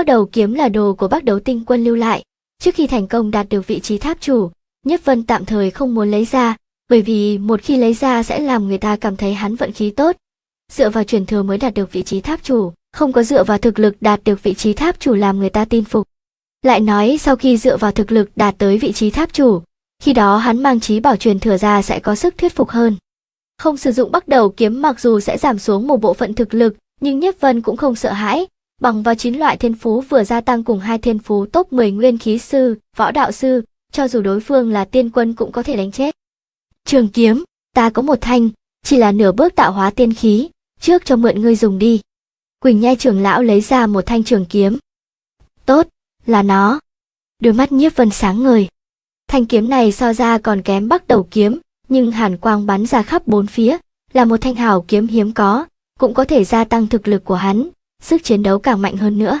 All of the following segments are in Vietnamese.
Bắc đầu kiếm là đồ của Bắc đấu tinh quân lưu lại. Trước khi thành công đạt được vị trí tháp chủ, Nhất Vân tạm thời không muốn lấy ra, bởi vì một khi lấy ra sẽ làm người ta cảm thấy hắn vận khí tốt. Dựa vào truyền thừa mới đạt được vị trí tháp chủ, không có dựa vào thực lực đạt được vị trí tháp chủ làm người ta tin phục. Lại nói sau khi dựa vào thực lực đạt tới vị trí tháp chủ, khi đó hắn mang trí bảo truyền thừa ra sẽ có sức thuyết phục hơn. Không sử dụng bắt đầu kiếm mặc dù sẽ giảm xuống một bộ phận thực lực, nhưng Nhất Vân cũng không sợ hãi, bằng vào 9 loại thiên phú vừa gia tăng cùng hai thiên phú top 10 nguyên khí sư, võ đạo sư, cho dù đối phương là tiên quân cũng có thể đánh chết. Trường kiếm, ta có một thanh, chỉ là nửa bước tạo hóa tiên khí, trước cho mượn ngươi dùng đi. Quỳnh nhai trưởng lão lấy ra một thanh trường kiếm. Tốt, là nó. Đôi mắt nhiếp vân sáng ngời. Thanh kiếm này so ra còn kém bắc đầu kiếm, nhưng hàn quang bắn ra khắp bốn phía, là một thanh hào kiếm hiếm có, cũng có thể gia tăng thực lực của hắn, sức chiến đấu càng mạnh hơn nữa.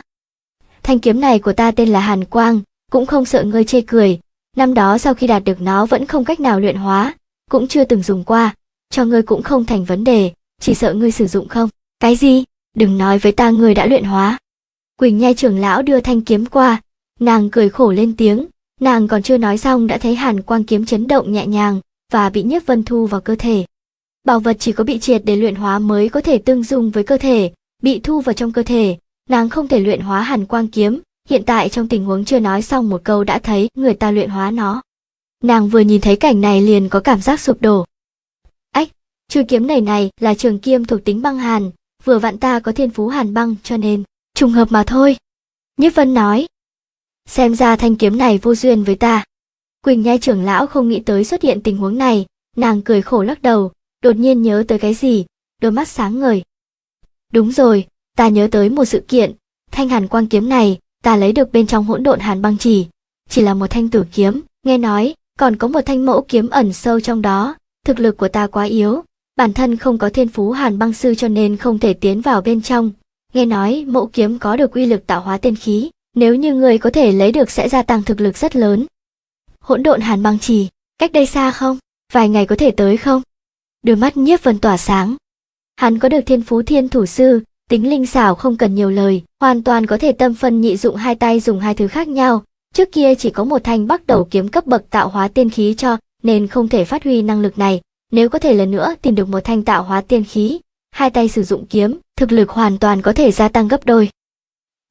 Thanh kiếm này của ta tên là Hàn Quang, cũng không sợ ngươi chê cười, năm đó sau khi đạt được nó vẫn không cách nào luyện hóa, cũng chưa từng dùng qua, cho ngươi cũng không thành vấn đề, chỉ sợ ngươi sử dụng không. Cái gì? Đừng nói với ta ngươi đã luyện hóa. Quỳnh nhai trưởng lão đưa thanh kiếm qua, nàng cười khổ lên tiếng, nàng còn chưa nói xong đã thấy hàn quang kiếm chấn động nhẹ nhàng và bị nhiếp vân thu vào cơ thể. Bảo vật chỉ có bị triệt để luyện hóa mới có thể tương dung với cơ thể, bị thu vào trong cơ thể, nàng không thể luyện hóa hàn quang kiếm, hiện tại trong tình huống chưa nói xong một câu đã thấy người ta luyện hóa nó. Nàng vừa nhìn thấy cảnh này liền có cảm giác sụp đổ. Ách, chuôi kiếm này này là trường kiếm thuộc tính băng hàn, vừa vặn ta có thiên phú hàn băng cho nên, trùng hợp mà thôi. Nhất Vân nói, xem ra thanh kiếm này vô duyên với ta. Quỳnh nhai trưởng lão không nghĩ tới xuất hiện tình huống này, nàng cười khổ lắc đầu, đột nhiên nhớ tới cái gì, đôi mắt sáng ngời, Đúng rồi, ta nhớ tới một sự kiện, thanh hàn quang kiếm này, ta lấy được bên trong hỗn độn hàn băng chỉ. Chỉ là một thanh tử kiếm, nghe nói, còn có một thanh mẫu kiếm ẩn sâu trong đó, thực lực của ta quá yếu, bản thân không có thiên phú hàn băng sư cho nên không thể tiến vào bên trong. Nghe nói mẫu kiếm có được uy lực tạo hóa tiên khí, nếu như người có thể lấy được sẽ gia tăng thực lực rất lớn. Hỗn độn hàn băng chỉ cách đây xa không? Vài ngày có thể tới không? Đôi mắt nhiếp vân tỏa sáng, Hắn có được thiên phú thiên thủ sư, tính linh xảo không cần nhiều lời, hoàn toàn có thể tâm phân nhị dụng hai tay dùng hai thứ khác nhau. Trước kia chỉ có một thanh bắt đầu kiếm cấp bậc tạo hóa tiên khí cho, nên không thể phát huy năng lực này. Nếu có thể lần nữa tìm được một thanh tạo hóa tiên khí, hai tay sử dụng kiếm, thực lực hoàn toàn có thể gia tăng gấp đôi.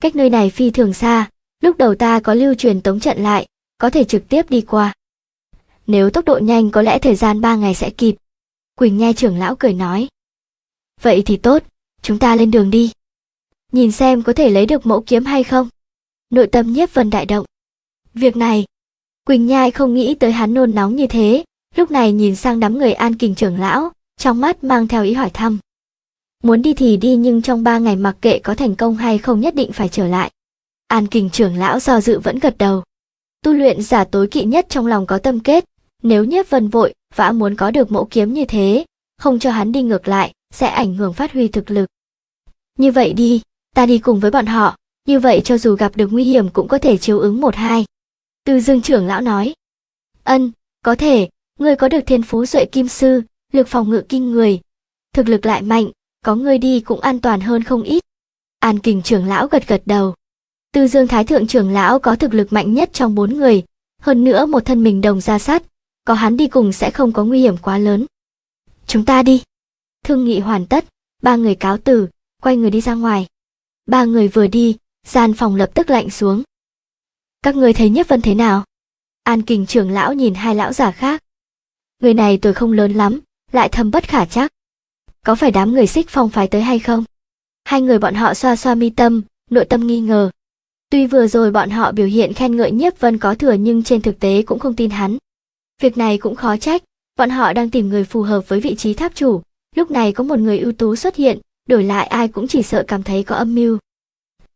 Cách nơi này phi thường xa, lúc đầu ta có lưu truyền tống trận lại, có thể trực tiếp đi qua. Nếu tốc độ nhanh có lẽ thời gian ba ngày sẽ kịp. Quỳnh nghe trưởng lão cười nói. Vậy thì tốt, chúng ta lên đường đi. Nhìn xem có thể lấy được mẫu kiếm hay không. Nội tâm nhiếp vân đại động. Việc này, Quỳnh Nhai không nghĩ tới hắn nôn nóng như thế, lúc này nhìn sang đám người an kình trưởng lão, trong mắt mang theo ý hỏi thăm. Muốn đi thì đi nhưng trong ba ngày mặc kệ có thành công hay không nhất định phải trở lại. An kình trưởng lão do dự vẫn gật đầu. Tu luyện giả tối kỵ nhất trong lòng có tâm kết, nếu nhiếp vân vội, vã muốn có được mẫu kiếm như thế, không cho hắn đi ngược lại, sẽ ảnh hưởng phát huy thực lực. Như vậy đi, ta đi cùng với bọn họ, như vậy cho dù gặp được nguy hiểm cũng có thể chiếu ứng một hai. Từ dương trưởng lão nói. Ân, có thể, ngươi có được thiên phú duệ kim sư, lực phòng ngự kinh người. Thực lực lại mạnh, có ngươi đi cũng an toàn hơn không ít. An kình trưởng lão gật gật đầu. Tư dương thái thượng trưởng lão có thực lực mạnh nhất trong bốn người, hơn nữa một thân mình đồng ra sát, có hắn đi cùng sẽ không có nguy hiểm quá lớn. Chúng ta đi. Thương nghị hoàn tất, ba người cáo từ, quay người đi ra ngoài. Ba người vừa đi, gian phòng lập tức lạnh xuống. Các người thấy Nhất Vân thế nào? An Kình trưởng lão nhìn hai lão già khác. Người này tuổi không lớn lắm, lại thâm bất khả chắc. Có phải đám người xích phong phái tới hay không? Hai người bọn họ xoa xoa mi tâm, nội tâm nghi ngờ. Tuy vừa rồi bọn họ biểu hiện khen ngợi Nhiếp Vân có thừa nhưng trên thực tế cũng không tin hắn. Việc này cũng khó trách, bọn họ đang tìm người phù hợp với vị trí tháp chủ, lúc này có một người ưu tú xuất hiện, đổi lại ai cũng chỉ sợ cảm thấy có âm mưu.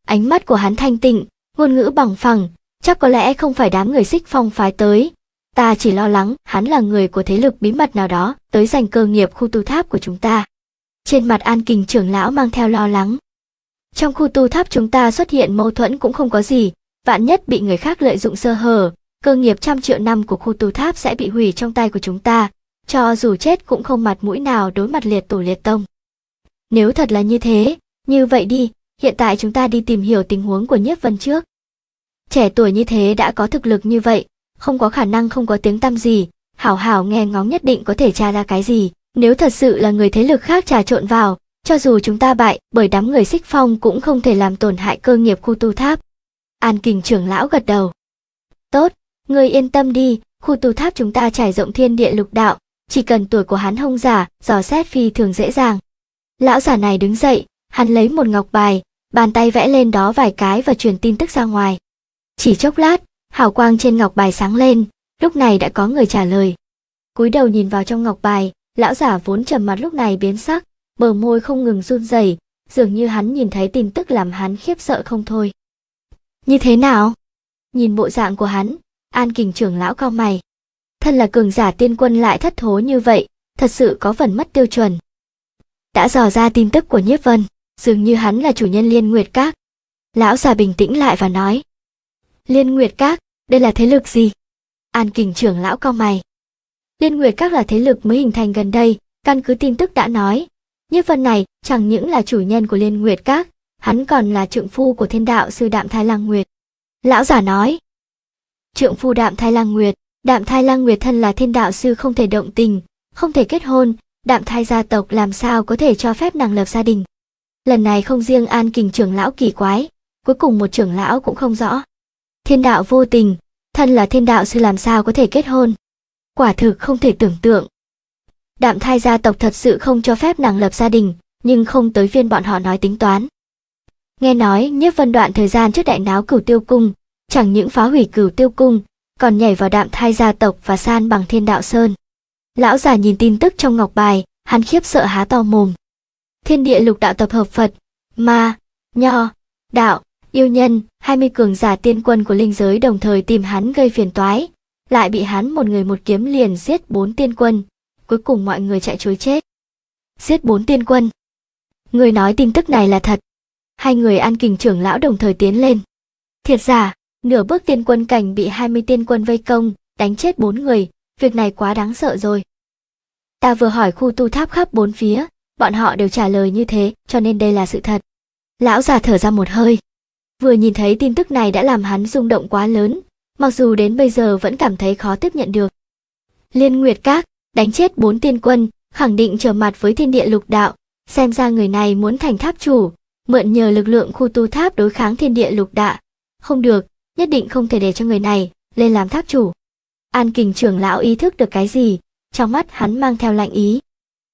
Ánh mắt của hắn thanh tịnh, ngôn ngữ bằng phẳng, chắc có lẽ không phải đám người xích phong phái tới. Ta chỉ lo lắng hắn là người của thế lực bí mật nào đó tới giành cơ nghiệp khu tu tháp của chúng ta. Trên mặt An Kình trưởng lão mang theo lo lắng. Trong khu tu tháp chúng ta xuất hiện mâu thuẫn cũng không có gì, vạn nhất bị người khác lợi dụng sơ hở, cơ nghiệp trăm triệu năm của khu tu tháp sẽ bị hủy trong tay của chúng ta, cho dù chết cũng không mặt mũi nào đối mặt liệt tổ liệt tông. Nếu thật là như thế, như vậy đi, hiện tại chúng ta đi tìm hiểu tình huống của Nhiếp Vân trước. Trẻ tuổi như thế đã có thực lực như vậy, không có khả năng không có tiếng tăm gì, hảo hảo nghe ngóng nhất định có thể tra ra cái gì, nếu thật sự là người thế lực khác trà trộn vào, cho dù chúng ta bại bởi đám người xích phong cũng không thể làm tổn hại cơ nghiệp khu tu tháp. An kình trưởng lão gật đầu. Tốt, người yên tâm đi, khu tu tháp chúng ta trải rộng thiên địa lục đạo, chỉ cần tuổi của hắn hông giả, dò xét phi thường dễ dàng. Lão giả này đứng dậy, hắn lấy một ngọc bài, bàn tay vẽ lên đó vài cái và truyền tin tức ra ngoài. Chỉ chốc lát, hào quang trên ngọc bài sáng lên, lúc này đã có người trả lời. Cúi đầu nhìn vào trong ngọc bài, lão giả vốn trầm mặt lúc này biến sắc, bờ môi không ngừng run rẩy, dường như hắn nhìn thấy tin tức làm hắn khiếp sợ không thôi. Như thế nào? Nhìn bộ dạng của hắn, An Kình trưởng lão cao mày thân là cường giả tiên quân lại thất thố như vậy, thật sự có phần mất tiêu chuẩn. Đã dò ra tin tức của Nhiếp Vân, dường như hắn là chủ nhân Liên Nguyệt Các. Lão già bình tĩnh lại và nói. Liên Nguyệt Các, đây là thế lực gì? An kình trưởng lão cao mày. Liên Nguyệt Các là thế lực mới hình thành gần đây, căn cứ tin tức đã nói. Nhiếp Vân này chẳng những là chủ nhân của Liên Nguyệt Các, hắn còn là trượng phu của thiên đạo sư Đạm Thái Lăng Nguyệt. Lão giả nói. Trượng phu Đạm Thái Lăng Nguyệt, Đạm thai Lăng Nguyệt thân là thiên đạo sư không thể động tình, không thể kết hôn, đạm thai gia tộc làm sao có thể cho phép nàng lập gia đình. Lần này không riêng An Kình trưởng lão kỳ quái, cuối cùng một trưởng lão cũng không rõ. Thiên đạo vô tình, thân là thiên đạo sư làm sao có thể kết hôn. Quả thực không thể tưởng tượng. Đạm thai gia tộc thật sự không cho phép nàng lập gia đình, nhưng không tới phiên bọn họ nói tính toán. Nghe nói nhiếp vân đoạn thời gian trước đại náo cửu tiêu cung, chẳng những phá hủy cửu tiêu cung, còn nhảy vào đạm thai gia tộc và san bằng thiên đạo sơn. Lão già nhìn tin tức trong ngọc bài, hắn khiếp sợ há to mồm. Thiên địa lục đạo tập hợp Phật, ma, nho, đạo, yêu nhân, 20 cường giả tiên quân của linh giới đồng thời tìm hắn gây phiền toái, lại bị hắn một người một kiếm liền giết bốn tiên quân, cuối cùng mọi người chạy chối chết. Giết bốn tiên quân. Người nói tin tức này là thật. Hai người an kình trưởng lão đồng thời tiến lên. Thiệt giả, Nửa bước tiên quân cảnh bị 20 tiên quân vây công, đánh chết bốn người, việc này quá đáng sợ rồi. Ta vừa hỏi khu tu tháp khắp bốn phía, bọn họ đều trả lời như thế, cho nên đây là sự thật. Lão già thở ra một hơi. Vừa nhìn thấy tin tức này đã làm hắn rung động quá lớn, mặc dù đến bây giờ vẫn cảm thấy khó tiếp nhận được. Liên Nguyệt Các, đánh chết bốn tiên quân, khẳng định trở mặt với thiên địa lục đạo, xem ra người này muốn thành tháp chủ, mượn nhờ lực lượng khu tu tháp đối kháng thiên địa lục đạo Không được, nhất định không thể để cho người này lên làm tháp chủ. An kình trưởng lão ý thức được cái gì, trong mắt hắn mang theo lạnh ý.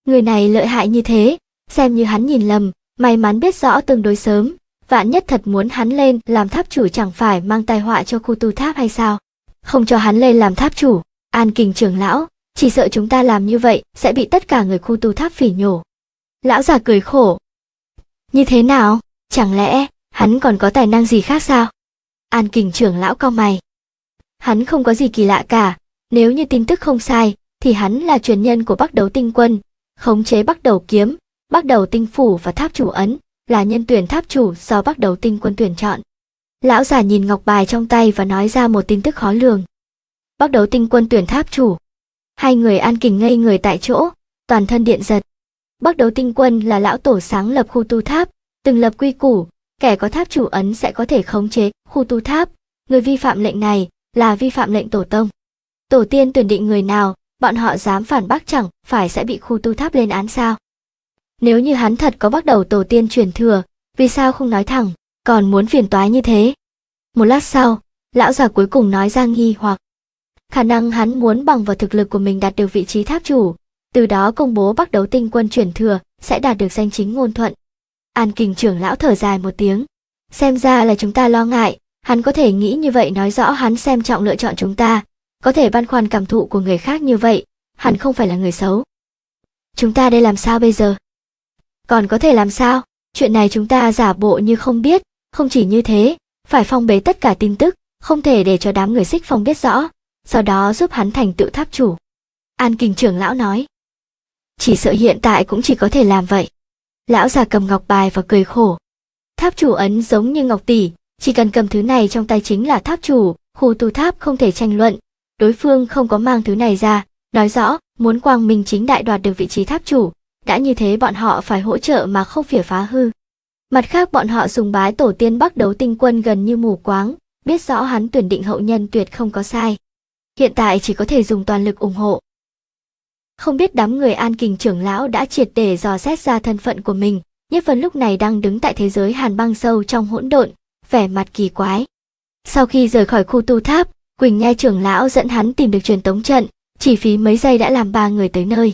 Người này lợi hại như thế, xem như hắn nhìn lầm, may mắn biết rõ tương đối sớm, vạn nhất thật muốn hắn lên làm tháp chủ chẳng phải mang tai họa cho khu tu tháp hay sao. Không cho hắn lên làm tháp chủ, an kình trưởng lão, chỉ sợ chúng ta làm như vậy sẽ bị tất cả người khu tu tháp phỉ nhổ. Lão già cười khổ. Như thế nào, chẳng lẽ hắn còn có tài năng gì khác sao? An kình trưởng lão cao mày. Hắn không có gì kỳ lạ cả, nếu như tin tức không sai, thì hắn là truyền nhân của Bắc Đầu Tinh Quân, khống chế Bắc Đầu Kiếm, Bắc Đầu Tinh Phủ và Tháp Chủ Ấn, là nhân tuyển tháp chủ do Bắc Đầu Tinh Quân tuyển chọn. Lão già nhìn ngọc bài trong tay và nói ra một tin tức khó lường. Bắc Đầu Tinh Quân tuyển tháp chủ. Hai người An Kình ngây người tại chỗ, toàn thân điện giật. Bắc Đầu Tinh Quân là lão tổ sáng lập khu tu tháp, từng lập quy củ, kẻ có tháp chủ ấn sẽ có thể khống chế khu tu tháp người vi phạm lệnh này là vi phạm lệnh tổ tông tổ tiên tuyển định người nào bọn họ dám phản bác chẳng phải sẽ bị khu tu tháp lên án sao nếu như hắn thật có bắt đầu tổ tiên truyền thừa vì sao không nói thẳng còn muốn phiền toái như thế một lát sau lão già cuối cùng nói ra nghi hoặc khả năng hắn muốn bằng vào thực lực của mình đạt được vị trí tháp chủ từ đó công bố bắt đấu tinh quân truyền thừa sẽ đạt được danh chính ngôn thuận An Kình trưởng lão thở dài một tiếng. Xem ra là chúng ta lo ngại, hắn có thể nghĩ như vậy nói rõ hắn xem trọng lựa chọn chúng ta, có thể băn khoăn cảm thụ của người khác như vậy, hắn không phải là người xấu. Chúng ta đây làm sao bây giờ? Còn có thể làm sao? Chuyện này chúng ta giả bộ như không biết, không chỉ như thế, phải phong bế tất cả tin tức, không thể để cho đám người xích phong biết rõ, sau đó giúp hắn thành tựu tháp chủ. An Kình trưởng lão nói. Chỉ sợ hiện tại cũng chỉ có thể làm vậy lão già cầm ngọc bài và cười khổ. Tháp chủ ấn giống như ngọc tỷ, chỉ cần cầm thứ này trong tay chính là tháp chủ, khu tu tháp không thể tranh luận. Đối phương không có mang thứ này ra, nói rõ muốn quang minh chính đại đoạt được vị trí tháp chủ, đã như thế bọn họ phải hỗ trợ mà không phải phá hư. Mặt khác bọn họ dùng bái tổ tiên bắc đấu tinh quân gần như mù quáng, biết rõ hắn tuyển định hậu nhân tuyệt không có sai. Hiện tại chỉ có thể dùng toàn lực ủng hộ, không biết đám người an kình trưởng lão đã triệt để dò xét ra thân phận của mình, Nhất Vân lúc này đang đứng tại thế giới hàn băng sâu trong hỗn độn, vẻ mặt kỳ quái. Sau khi rời khỏi khu tu tháp, Quỳnh Nhai trưởng lão dẫn hắn tìm được truyền tống trận, chỉ phí mấy giây đã làm ba người tới nơi.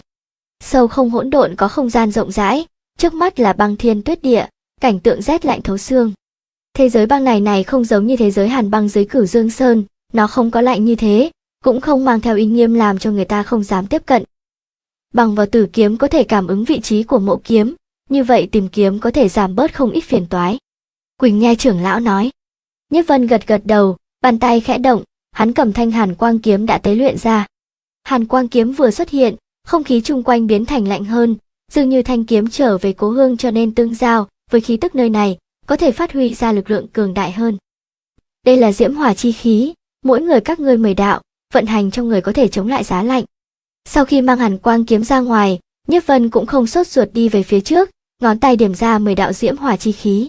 Sâu không hỗn độn có không gian rộng rãi, trước mắt là băng thiên tuyết địa, cảnh tượng rét lạnh thấu xương. Thế giới băng này này không giống như thế giới hàn băng dưới cửu dương sơn, nó không có lạnh như thế, cũng không mang theo uy nghiêm làm cho người ta không dám tiếp cận, bằng vào tử kiếm có thể cảm ứng vị trí của mộ kiếm, như vậy tìm kiếm có thể giảm bớt không ít phiền toái. Quỳnh Nhai trưởng lão nói. Nhất Vân gật gật đầu, bàn tay khẽ động, hắn cầm thanh hàn quang kiếm đã tế luyện ra. Hàn quang kiếm vừa xuất hiện, không khí chung quanh biến thành lạnh hơn, dường như thanh kiếm trở về cố hương cho nên tương giao với khí tức nơi này, có thể phát huy ra lực lượng cường đại hơn. Đây là diễm hỏa chi khí, mỗi người các ngươi mời đạo, vận hành trong người có thể chống lại giá lạnh, sau khi mang hàn quang kiếm ra ngoài, Nhiếp Vân cũng không sốt ruột đi về phía trước, ngón tay điểm ra mười đạo diễm hỏa chi khí.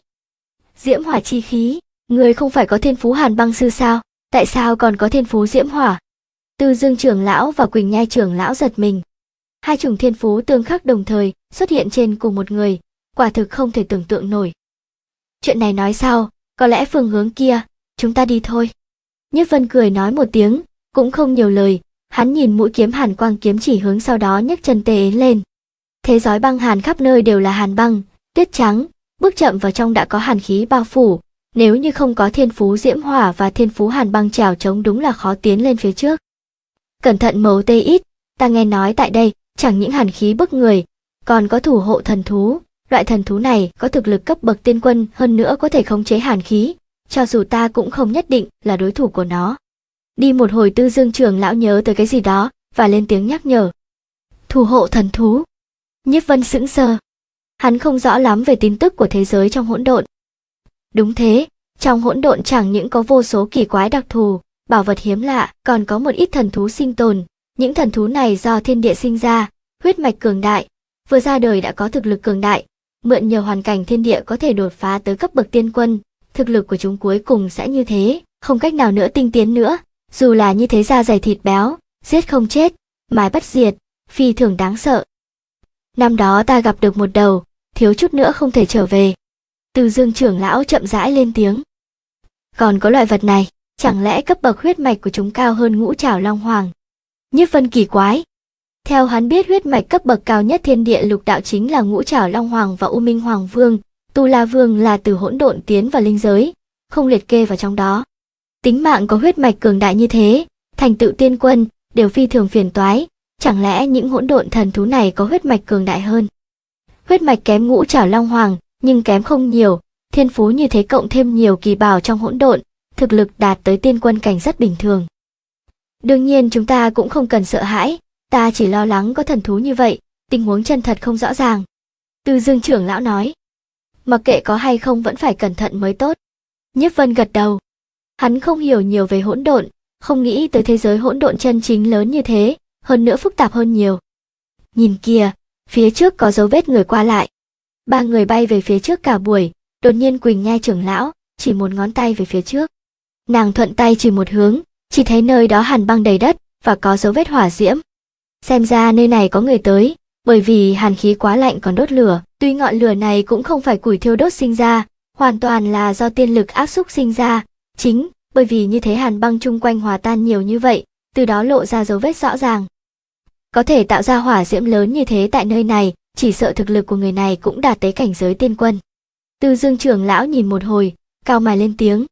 Diễm hỏa chi khí, người không phải có thiên phú hàn băng sư sao, tại sao còn có thiên phú diễm hỏa? Tư Dương trưởng lão và Quỳnh Nhai trưởng lão giật mình. Hai chủng thiên phú tương khắc đồng thời xuất hiện trên cùng một người, quả thực không thể tưởng tượng nổi. Chuyện này nói sao? có lẽ phương hướng kia, chúng ta đi thôi. Nhất Vân cười nói một tiếng, cũng không nhiều lời, Hắn nhìn mũi kiếm hàn quang kiếm chỉ hướng sau đó nhấc chân tê tề lên. Thế giới băng hàn khắp nơi đều là hàn băng, tuyết trắng, bước chậm vào trong đã có hàn khí bao phủ, nếu như không có thiên phú diễm hỏa và thiên phú hàn băng trèo chống đúng là khó tiến lên phía trước. Cẩn thận mấu tê ít, ta nghe nói tại đây, chẳng những hàn khí bức người, còn có thủ hộ thần thú, loại thần thú này có thực lực cấp bậc tiên quân hơn nữa có thể khống chế hàn khí, cho dù ta cũng không nhất định là đối thủ của nó. Đi một hồi tư dương trưởng lão nhớ tới cái gì đó, và lên tiếng nhắc nhở. Thủ hộ thần thú. Nhiếp vân sững sờ. Hắn không rõ lắm về tin tức của thế giới trong hỗn độn. Đúng thế, trong hỗn độn chẳng những có vô số kỳ quái đặc thù, bảo vật hiếm lạ, còn có một ít thần thú sinh tồn. Những thần thú này do thiên địa sinh ra, huyết mạch cường đại, vừa ra đời đã có thực lực cường đại, mượn nhờ hoàn cảnh thiên địa có thể đột phá tới cấp bậc tiên quân, thực lực của chúng cuối cùng sẽ như thế, không cách nào nữa tinh tiến nữa dù là như thế da dày thịt béo, giết không chết, mái bất diệt, phi thường đáng sợ. Năm đó ta gặp được một đầu, thiếu chút nữa không thể trở về. Từ dương trưởng lão chậm rãi lên tiếng. Còn có loại vật này, chẳng lẽ cấp bậc huyết mạch của chúng cao hơn ngũ trảo long hoàng? Nhất phân kỳ quái. Theo hắn biết huyết mạch cấp bậc cao nhất thiên địa lục đạo chính là ngũ trảo long hoàng và u minh hoàng vương, tu la vương là từ hỗn độn tiến vào linh giới, không liệt kê vào trong đó tính mạng có huyết mạch cường đại như thế, thành tựu tiên quân đều phi thường phiền toái, chẳng lẽ những hỗn độn thần thú này có huyết mạch cường đại hơn? Huyết mạch kém ngũ trảo long hoàng, nhưng kém không nhiều, thiên phú như thế cộng thêm nhiều kỳ bảo trong hỗn độn, thực lực đạt tới tiên quân cảnh rất bình thường. Đương nhiên chúng ta cũng không cần sợ hãi, ta chỉ lo lắng có thần thú như vậy, tình huống chân thật không rõ ràng. Từ dương trưởng lão nói, mặc kệ có hay không vẫn phải cẩn thận mới tốt. Nhiếp vân gật đầu, Hắn không hiểu nhiều về hỗn độn, không nghĩ tới thế giới hỗn độn chân chính lớn như thế, hơn nữa phức tạp hơn nhiều. Nhìn kìa, phía trước có dấu vết người qua lại. Ba người bay về phía trước cả buổi, đột nhiên Quỳnh Nhai trưởng lão, chỉ một ngón tay về phía trước. Nàng thuận tay chỉ một hướng, chỉ thấy nơi đó hàn băng đầy đất và có dấu vết hỏa diễm. Xem ra nơi này có người tới, bởi vì hàn khí quá lạnh còn đốt lửa, tuy ngọn lửa này cũng không phải củi thiêu đốt sinh ra, hoàn toàn là do tiên lực áp xúc sinh ra, Chính, bởi vì như thế hàn băng chung quanh hòa tan nhiều như vậy, từ đó lộ ra dấu vết rõ ràng. Có thể tạo ra hỏa diễm lớn như thế tại nơi này, chỉ sợ thực lực của người này cũng đạt tới cảnh giới tiên quân. Từ dương trưởng lão nhìn một hồi, cao mài lên tiếng.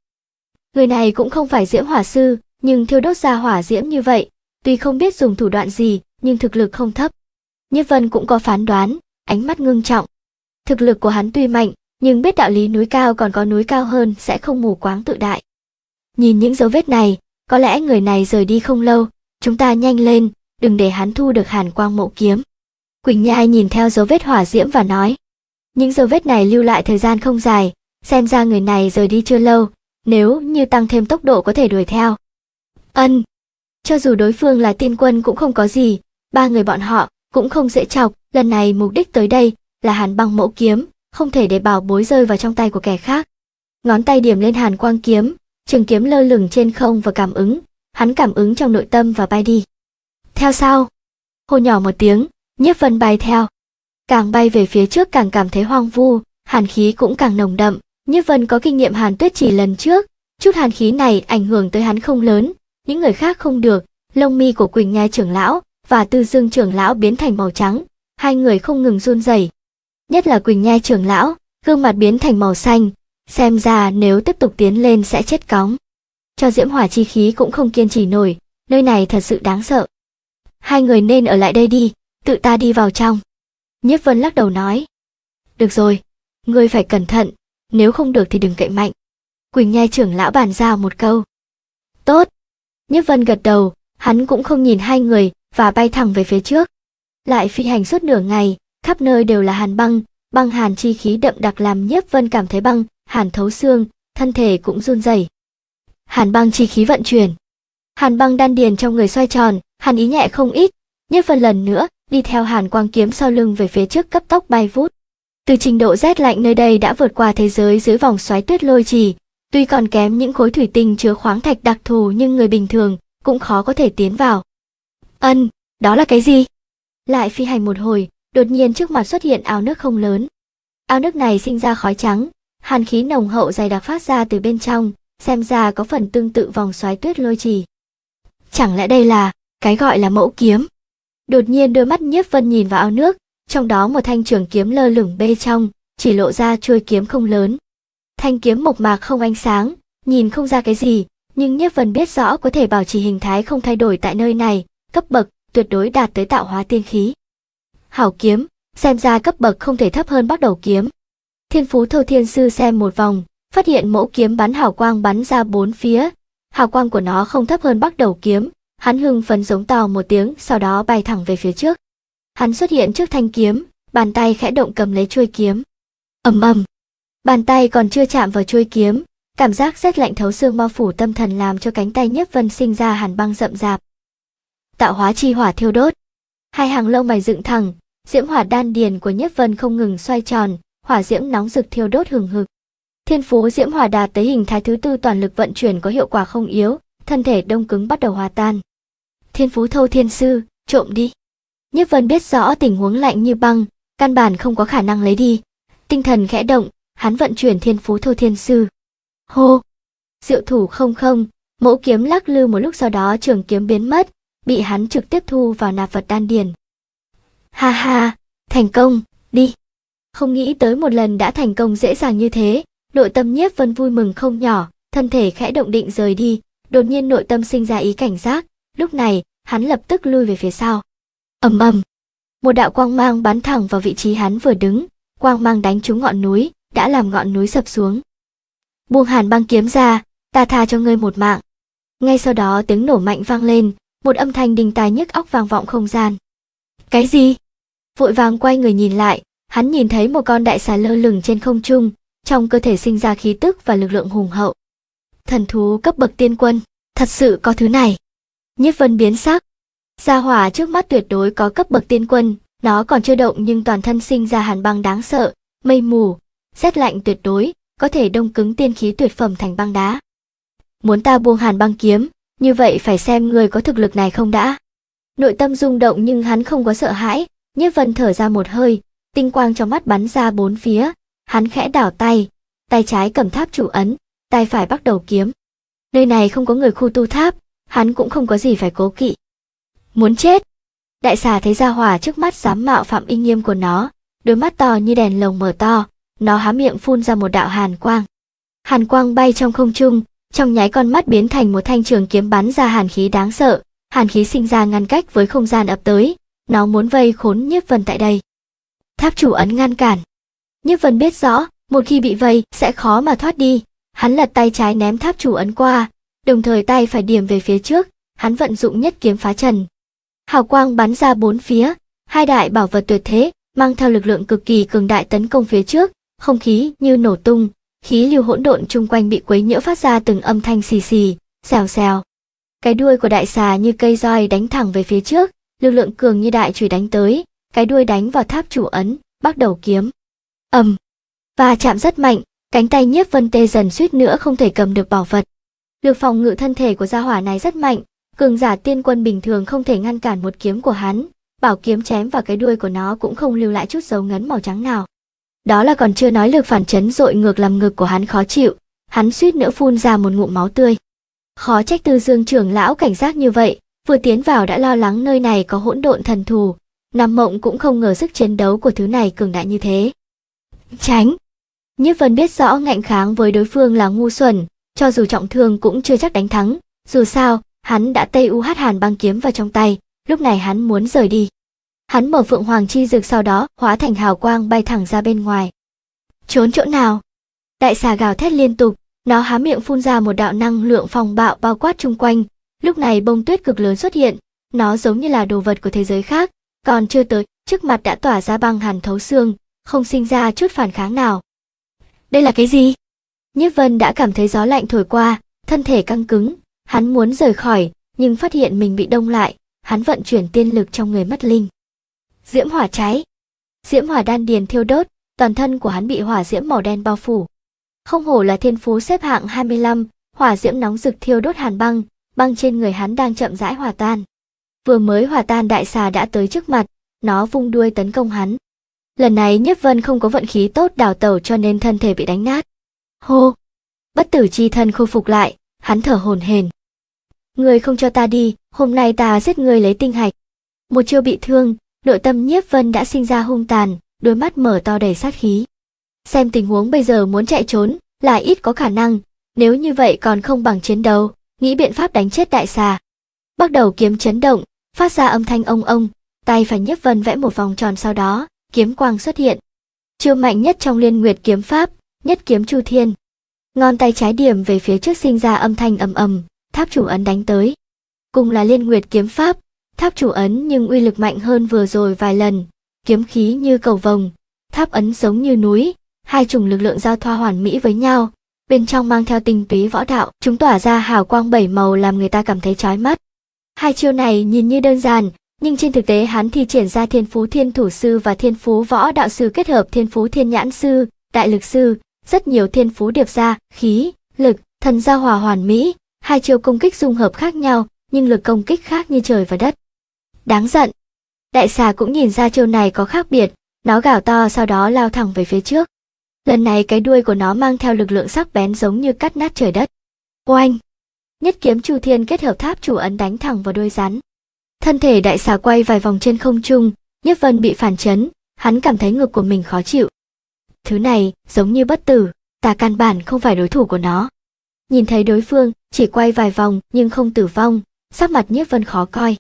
Người này cũng không phải diễm hỏa sư, nhưng thiêu đốt ra hỏa diễm như vậy, tuy không biết dùng thủ đoạn gì, nhưng thực lực không thấp. Nhất Vân cũng có phán đoán, ánh mắt ngưng trọng. Thực lực của hắn tuy mạnh, nhưng biết đạo lý núi cao còn có núi cao hơn sẽ không mù quáng tự đại. Nhìn những dấu vết này, có lẽ người này rời đi không lâu, chúng ta nhanh lên, đừng để hắn thu được hàn quang mộ kiếm. Quỳnh Nhai nhìn theo dấu vết hỏa diễm và nói. Những dấu vết này lưu lại thời gian không dài, xem ra người này rời đi chưa lâu, nếu như tăng thêm tốc độ có thể đuổi theo. Ân. Cho dù đối phương là tiên quân cũng không có gì, ba người bọn họ cũng không dễ chọc, lần này mục đích tới đây là hàn băng mẫu kiếm, không thể để bảo bối rơi vào trong tay của kẻ khác. Ngón tay điểm lên hàn quang kiếm, trường kiếm lơ lửng trên không và cảm ứng, hắn cảm ứng trong nội tâm và bay đi. Theo sau, hô nhỏ một tiếng, nhiếp vân bay theo. Càng bay về phía trước càng cảm thấy hoang vu, hàn khí cũng càng nồng đậm, nhiếp vân có kinh nghiệm hàn tuyết chỉ lần trước, chút hàn khí này ảnh hưởng tới hắn không lớn, những người khác không được, lông mi của Quỳnh Nhai trưởng lão và Tư Dương trưởng lão biến thành màu trắng, hai người không ngừng run rẩy. Nhất là Quỳnh Nhai trưởng lão, gương mặt biến thành màu xanh, Xem ra nếu tiếp tục tiến lên sẽ chết cóng. Cho diễm hỏa chi khí cũng không kiên trì nổi, nơi này thật sự đáng sợ. Hai người nên ở lại đây đi, tự ta đi vào trong. Nhiếp vân lắc đầu nói. Được rồi, ngươi phải cẩn thận, nếu không được thì đừng cậy mạnh. Quỳnh nhai trưởng lão bàn giao một câu. Tốt. Nhiếp vân gật đầu, hắn cũng không nhìn hai người và bay thẳng về phía trước. Lại phi hành suốt nửa ngày, khắp nơi đều là hàn băng, băng hàn chi khí đậm đặc làm nhiếp vân cảm thấy băng hàn thấu xương thân thể cũng run rẩy hàn băng chi khí vận chuyển hàn băng đan điền trong người xoay tròn hàn ý nhẹ không ít nhiếp vân lần nữa đi theo hàn quang kiếm sau lưng về phía trước cấp tốc bay vút từ trình độ rét lạnh nơi đây đã vượt qua thế giới dưới vòng xoáy tuyết lôi trì tuy còn kém những khối thủy tinh chứa khoáng thạch đặc thù nhưng người bình thường cũng khó có thể tiến vào ân đó là cái gì lại phi hành một hồi đột nhiên trước mặt xuất hiện ao nước không lớn. Ao nước này sinh ra khói trắng, hàn khí nồng hậu dày đặc phát ra từ bên trong, xem ra có phần tương tự vòng xoáy tuyết lôi trì. Chẳng lẽ đây là cái gọi là mẫu kiếm? Đột nhiên đôi mắt Nhiếp Vân nhìn vào ao nước, trong đó một thanh trường kiếm lơ lửng bê trong, chỉ lộ ra chuôi kiếm không lớn. Thanh kiếm mộc mạc không ánh sáng, nhìn không ra cái gì, nhưng Nhiếp Vân biết rõ có thể bảo trì hình thái không thay đổi tại nơi này, cấp bậc tuyệt đối đạt tới tạo hóa tiên khí hảo kiếm, xem ra cấp bậc không thể thấp hơn bắt đầu kiếm. Thiên phú thâu thiên sư xem một vòng, phát hiện mẫu kiếm bắn hào quang bắn ra bốn phía. Hào quang của nó không thấp hơn bắt đầu kiếm, hắn hưng phấn giống to một tiếng sau đó bay thẳng về phía trước. Hắn xuất hiện trước thanh kiếm, bàn tay khẽ động cầm lấy chuôi kiếm. ầm ầm, bàn tay còn chưa chạm vào chuôi kiếm, cảm giác rét lạnh thấu xương bao phủ tâm thần làm cho cánh tay nhiếp vân sinh ra hàn băng rậm rạp. Tạo hóa chi hỏa thiêu đốt, hai hàng lông mày dựng thẳng, diễm hỏa đan điền của Nhất Vân không ngừng xoay tròn, hỏa diễm nóng rực thiêu đốt hừng hực. Thiên phú diễm hỏa đạt tới hình thái thứ tư toàn lực vận chuyển có hiệu quả không yếu, thân thể đông cứng bắt đầu hòa tan. Thiên phú thâu thiên sư, trộm đi. Nhất Vân biết rõ tình huống lạnh như băng, căn bản không có khả năng lấy đi. Tinh thần khẽ động, hắn vận chuyển thiên phú thâu thiên sư. Hô! Diệu thủ không không, mẫu kiếm lắc lư một lúc sau đó trường kiếm biến mất, bị hắn trực tiếp thu vào nạp vật đan điền ha ha, thành công, đi. Không nghĩ tới một lần đã thành công dễ dàng như thế, nội tâm nhiếp vân vui mừng không nhỏ, thân thể khẽ động định rời đi, đột nhiên nội tâm sinh ra ý cảnh giác, lúc này, hắn lập tức lui về phía sau. ầm ầm, một đạo quang mang bắn thẳng vào vị trí hắn vừa đứng, quang mang đánh trúng ngọn núi, đã làm ngọn núi sập xuống. Buông hàn băng kiếm ra, ta tha cho ngươi một mạng. Ngay sau đó tiếng nổ mạnh vang lên, một âm thanh đình tài nhức óc vang vọng không gian. Cái gì? vội vàng quay người nhìn lại, hắn nhìn thấy một con đại xà lơ lửng trên không trung, trong cơ thể sinh ra khí tức và lực lượng hùng hậu. Thần thú cấp bậc tiên quân, thật sự có thứ này. Nhiếp Vân biến sắc. Gia hỏa trước mắt tuyệt đối có cấp bậc tiên quân, nó còn chưa động nhưng toàn thân sinh ra hàn băng đáng sợ, mây mù, rét lạnh tuyệt đối, có thể đông cứng tiên khí tuyệt phẩm thành băng đá. Muốn ta buông hàn băng kiếm, như vậy phải xem người có thực lực này không đã. Nội tâm rung động nhưng hắn không có sợ hãi, Nhiếp vân thở ra một hơi, tinh quang trong mắt bắn ra bốn phía, hắn khẽ đảo tay, tay trái cầm tháp chủ ấn, tay phải bắt đầu kiếm. Nơi này không có người khu tu tháp, hắn cũng không có gì phải cố kỵ. Muốn chết! Đại xà thấy ra hỏa trước mắt dám mạo phạm uy nghiêm của nó, đôi mắt to như đèn lồng mở to, nó há miệng phun ra một đạo hàn quang. Hàn quang bay trong không trung, trong nháy con mắt biến thành một thanh trường kiếm bắn ra hàn khí đáng sợ, hàn khí sinh ra ngăn cách với không gian ập tới, nó muốn vây khốn nhiếp vân tại đây tháp chủ ấn ngăn cản nhiếp vân biết rõ một khi bị vây sẽ khó mà thoát đi hắn lật tay trái ném tháp chủ ấn qua đồng thời tay phải điểm về phía trước hắn vận dụng nhất kiếm phá trần hào quang bắn ra bốn phía hai đại bảo vật tuyệt thế mang theo lực lượng cực kỳ cường đại tấn công phía trước không khí như nổ tung khí lưu hỗn độn chung quanh bị quấy nhiễu phát ra từng âm thanh xì xì xèo xèo cái đuôi của đại xà như cây roi đánh thẳng về phía trước lực lượng cường như đại chùy đánh tới, cái đuôi đánh vào tháp chủ ấn, bắt đầu kiếm. ầm, và chạm rất mạnh, cánh tay nhiếp vân tê dần suýt nữa không thể cầm được bảo vật. Lực phòng ngự thân thể của gia hỏa này rất mạnh, cường giả tiên quân bình thường không thể ngăn cản một kiếm của hắn, bảo kiếm chém vào cái đuôi của nó cũng không lưu lại chút dấu ngấn màu trắng nào. Đó là còn chưa nói lực phản chấn dội ngược làm ngực của hắn khó chịu, hắn suýt nữa phun ra một ngụm máu tươi. Khó trách Tư Dương trưởng lão cảnh giác như vậy, vừa tiến vào đã lo lắng nơi này có hỗn độn thần thù, nằm mộng cũng không ngờ sức chiến đấu của thứ này cường đại như thế. Tránh! Nhiếp Vân biết rõ ngạnh kháng với đối phương là ngu xuẩn, cho dù trọng thương cũng chưa chắc đánh thắng, dù sao, hắn đã tây u hát hàn băng kiếm vào trong tay, lúc này hắn muốn rời đi. Hắn mở phượng hoàng chi dược sau đó hóa thành hào quang bay thẳng ra bên ngoài. Trốn chỗ nào? Đại xà gào thét liên tục, nó há miệng phun ra một đạo năng lượng phòng bạo bao quát chung quanh, lúc này bông tuyết cực lớn xuất hiện, nó giống như là đồ vật của thế giới khác, còn chưa tới, trước mặt đã tỏa ra băng hàn thấu xương, không sinh ra chút phản kháng nào. Đây là cái gì? Nhiếp Vân đã cảm thấy gió lạnh thổi qua, thân thể căng cứng, hắn muốn rời khỏi, nhưng phát hiện mình bị đông lại, hắn vận chuyển tiên lực trong người mất linh. Diễm hỏa cháy. Diễm hỏa đan điền thiêu đốt, toàn thân của hắn bị hỏa diễm màu đen bao phủ. Không hổ là thiên phú xếp hạng 25, hỏa diễm nóng rực thiêu đốt hàn băng, băng trên người hắn đang chậm rãi hòa tan. Vừa mới hòa tan đại xà đã tới trước mặt, nó vung đuôi tấn công hắn. Lần này Nhất Vân không có vận khí tốt đào tẩu cho nên thân thể bị đánh nát. Hô! Bất tử chi thân khôi phục lại, hắn thở hồn hền. Người không cho ta đi, hôm nay ta giết người lấy tinh hạch. Một chiêu bị thương, nội tâm Nhiếp Vân đã sinh ra hung tàn, đôi mắt mở to đầy sát khí. Xem tình huống bây giờ muốn chạy trốn, là ít có khả năng, nếu như vậy còn không bằng chiến đấu, nghĩ biện pháp đánh chết đại xà. Bắt đầu kiếm chấn động, phát ra âm thanh ông ông, tay phải nhấp vân vẽ một vòng tròn sau đó, kiếm quang xuất hiện. Chiêu mạnh nhất trong liên nguyệt kiếm pháp, nhất kiếm chu thiên. Ngón tay trái điểm về phía trước sinh ra âm thanh ầm ầm, tháp chủ ấn đánh tới. Cùng là liên nguyệt kiếm pháp, tháp chủ ấn nhưng uy lực mạnh hơn vừa rồi vài lần, kiếm khí như cầu vồng, tháp ấn giống như núi, hai chủng lực lượng giao thoa hoàn mỹ với nhau, bên trong mang theo tinh túy võ đạo, chúng tỏa ra hào quang bảy màu làm người ta cảm thấy chói mắt. Hai chiêu này nhìn như đơn giản, nhưng trên thực tế hắn thì triển ra thiên phú thiên thủ sư và thiên phú võ đạo sư kết hợp thiên phú thiên nhãn sư, đại lực sư, rất nhiều thiên phú điệp ra, khí, lực, thần giao hòa hoàn mỹ, hai chiêu công kích dung hợp khác nhau, nhưng lực công kích khác như trời và đất. Đáng giận. Đại xà cũng nhìn ra chiêu này có khác biệt, nó gào to sau đó lao thẳng về phía trước. Lần này cái đuôi của nó mang theo lực lượng sắc bén giống như cắt nát trời đất. Oanh! Nhất kiếm Chu Thiên kết hợp tháp chủ ấn đánh thẳng vào đuôi rắn. Thân thể đại xà quay vài vòng trên không trung, Nhất Vân bị phản chấn, hắn cảm thấy ngực của mình khó chịu. Thứ này giống như bất tử, ta căn bản không phải đối thủ của nó. Nhìn thấy đối phương chỉ quay vài vòng nhưng không tử vong, sắc mặt Nhất Vân khó coi.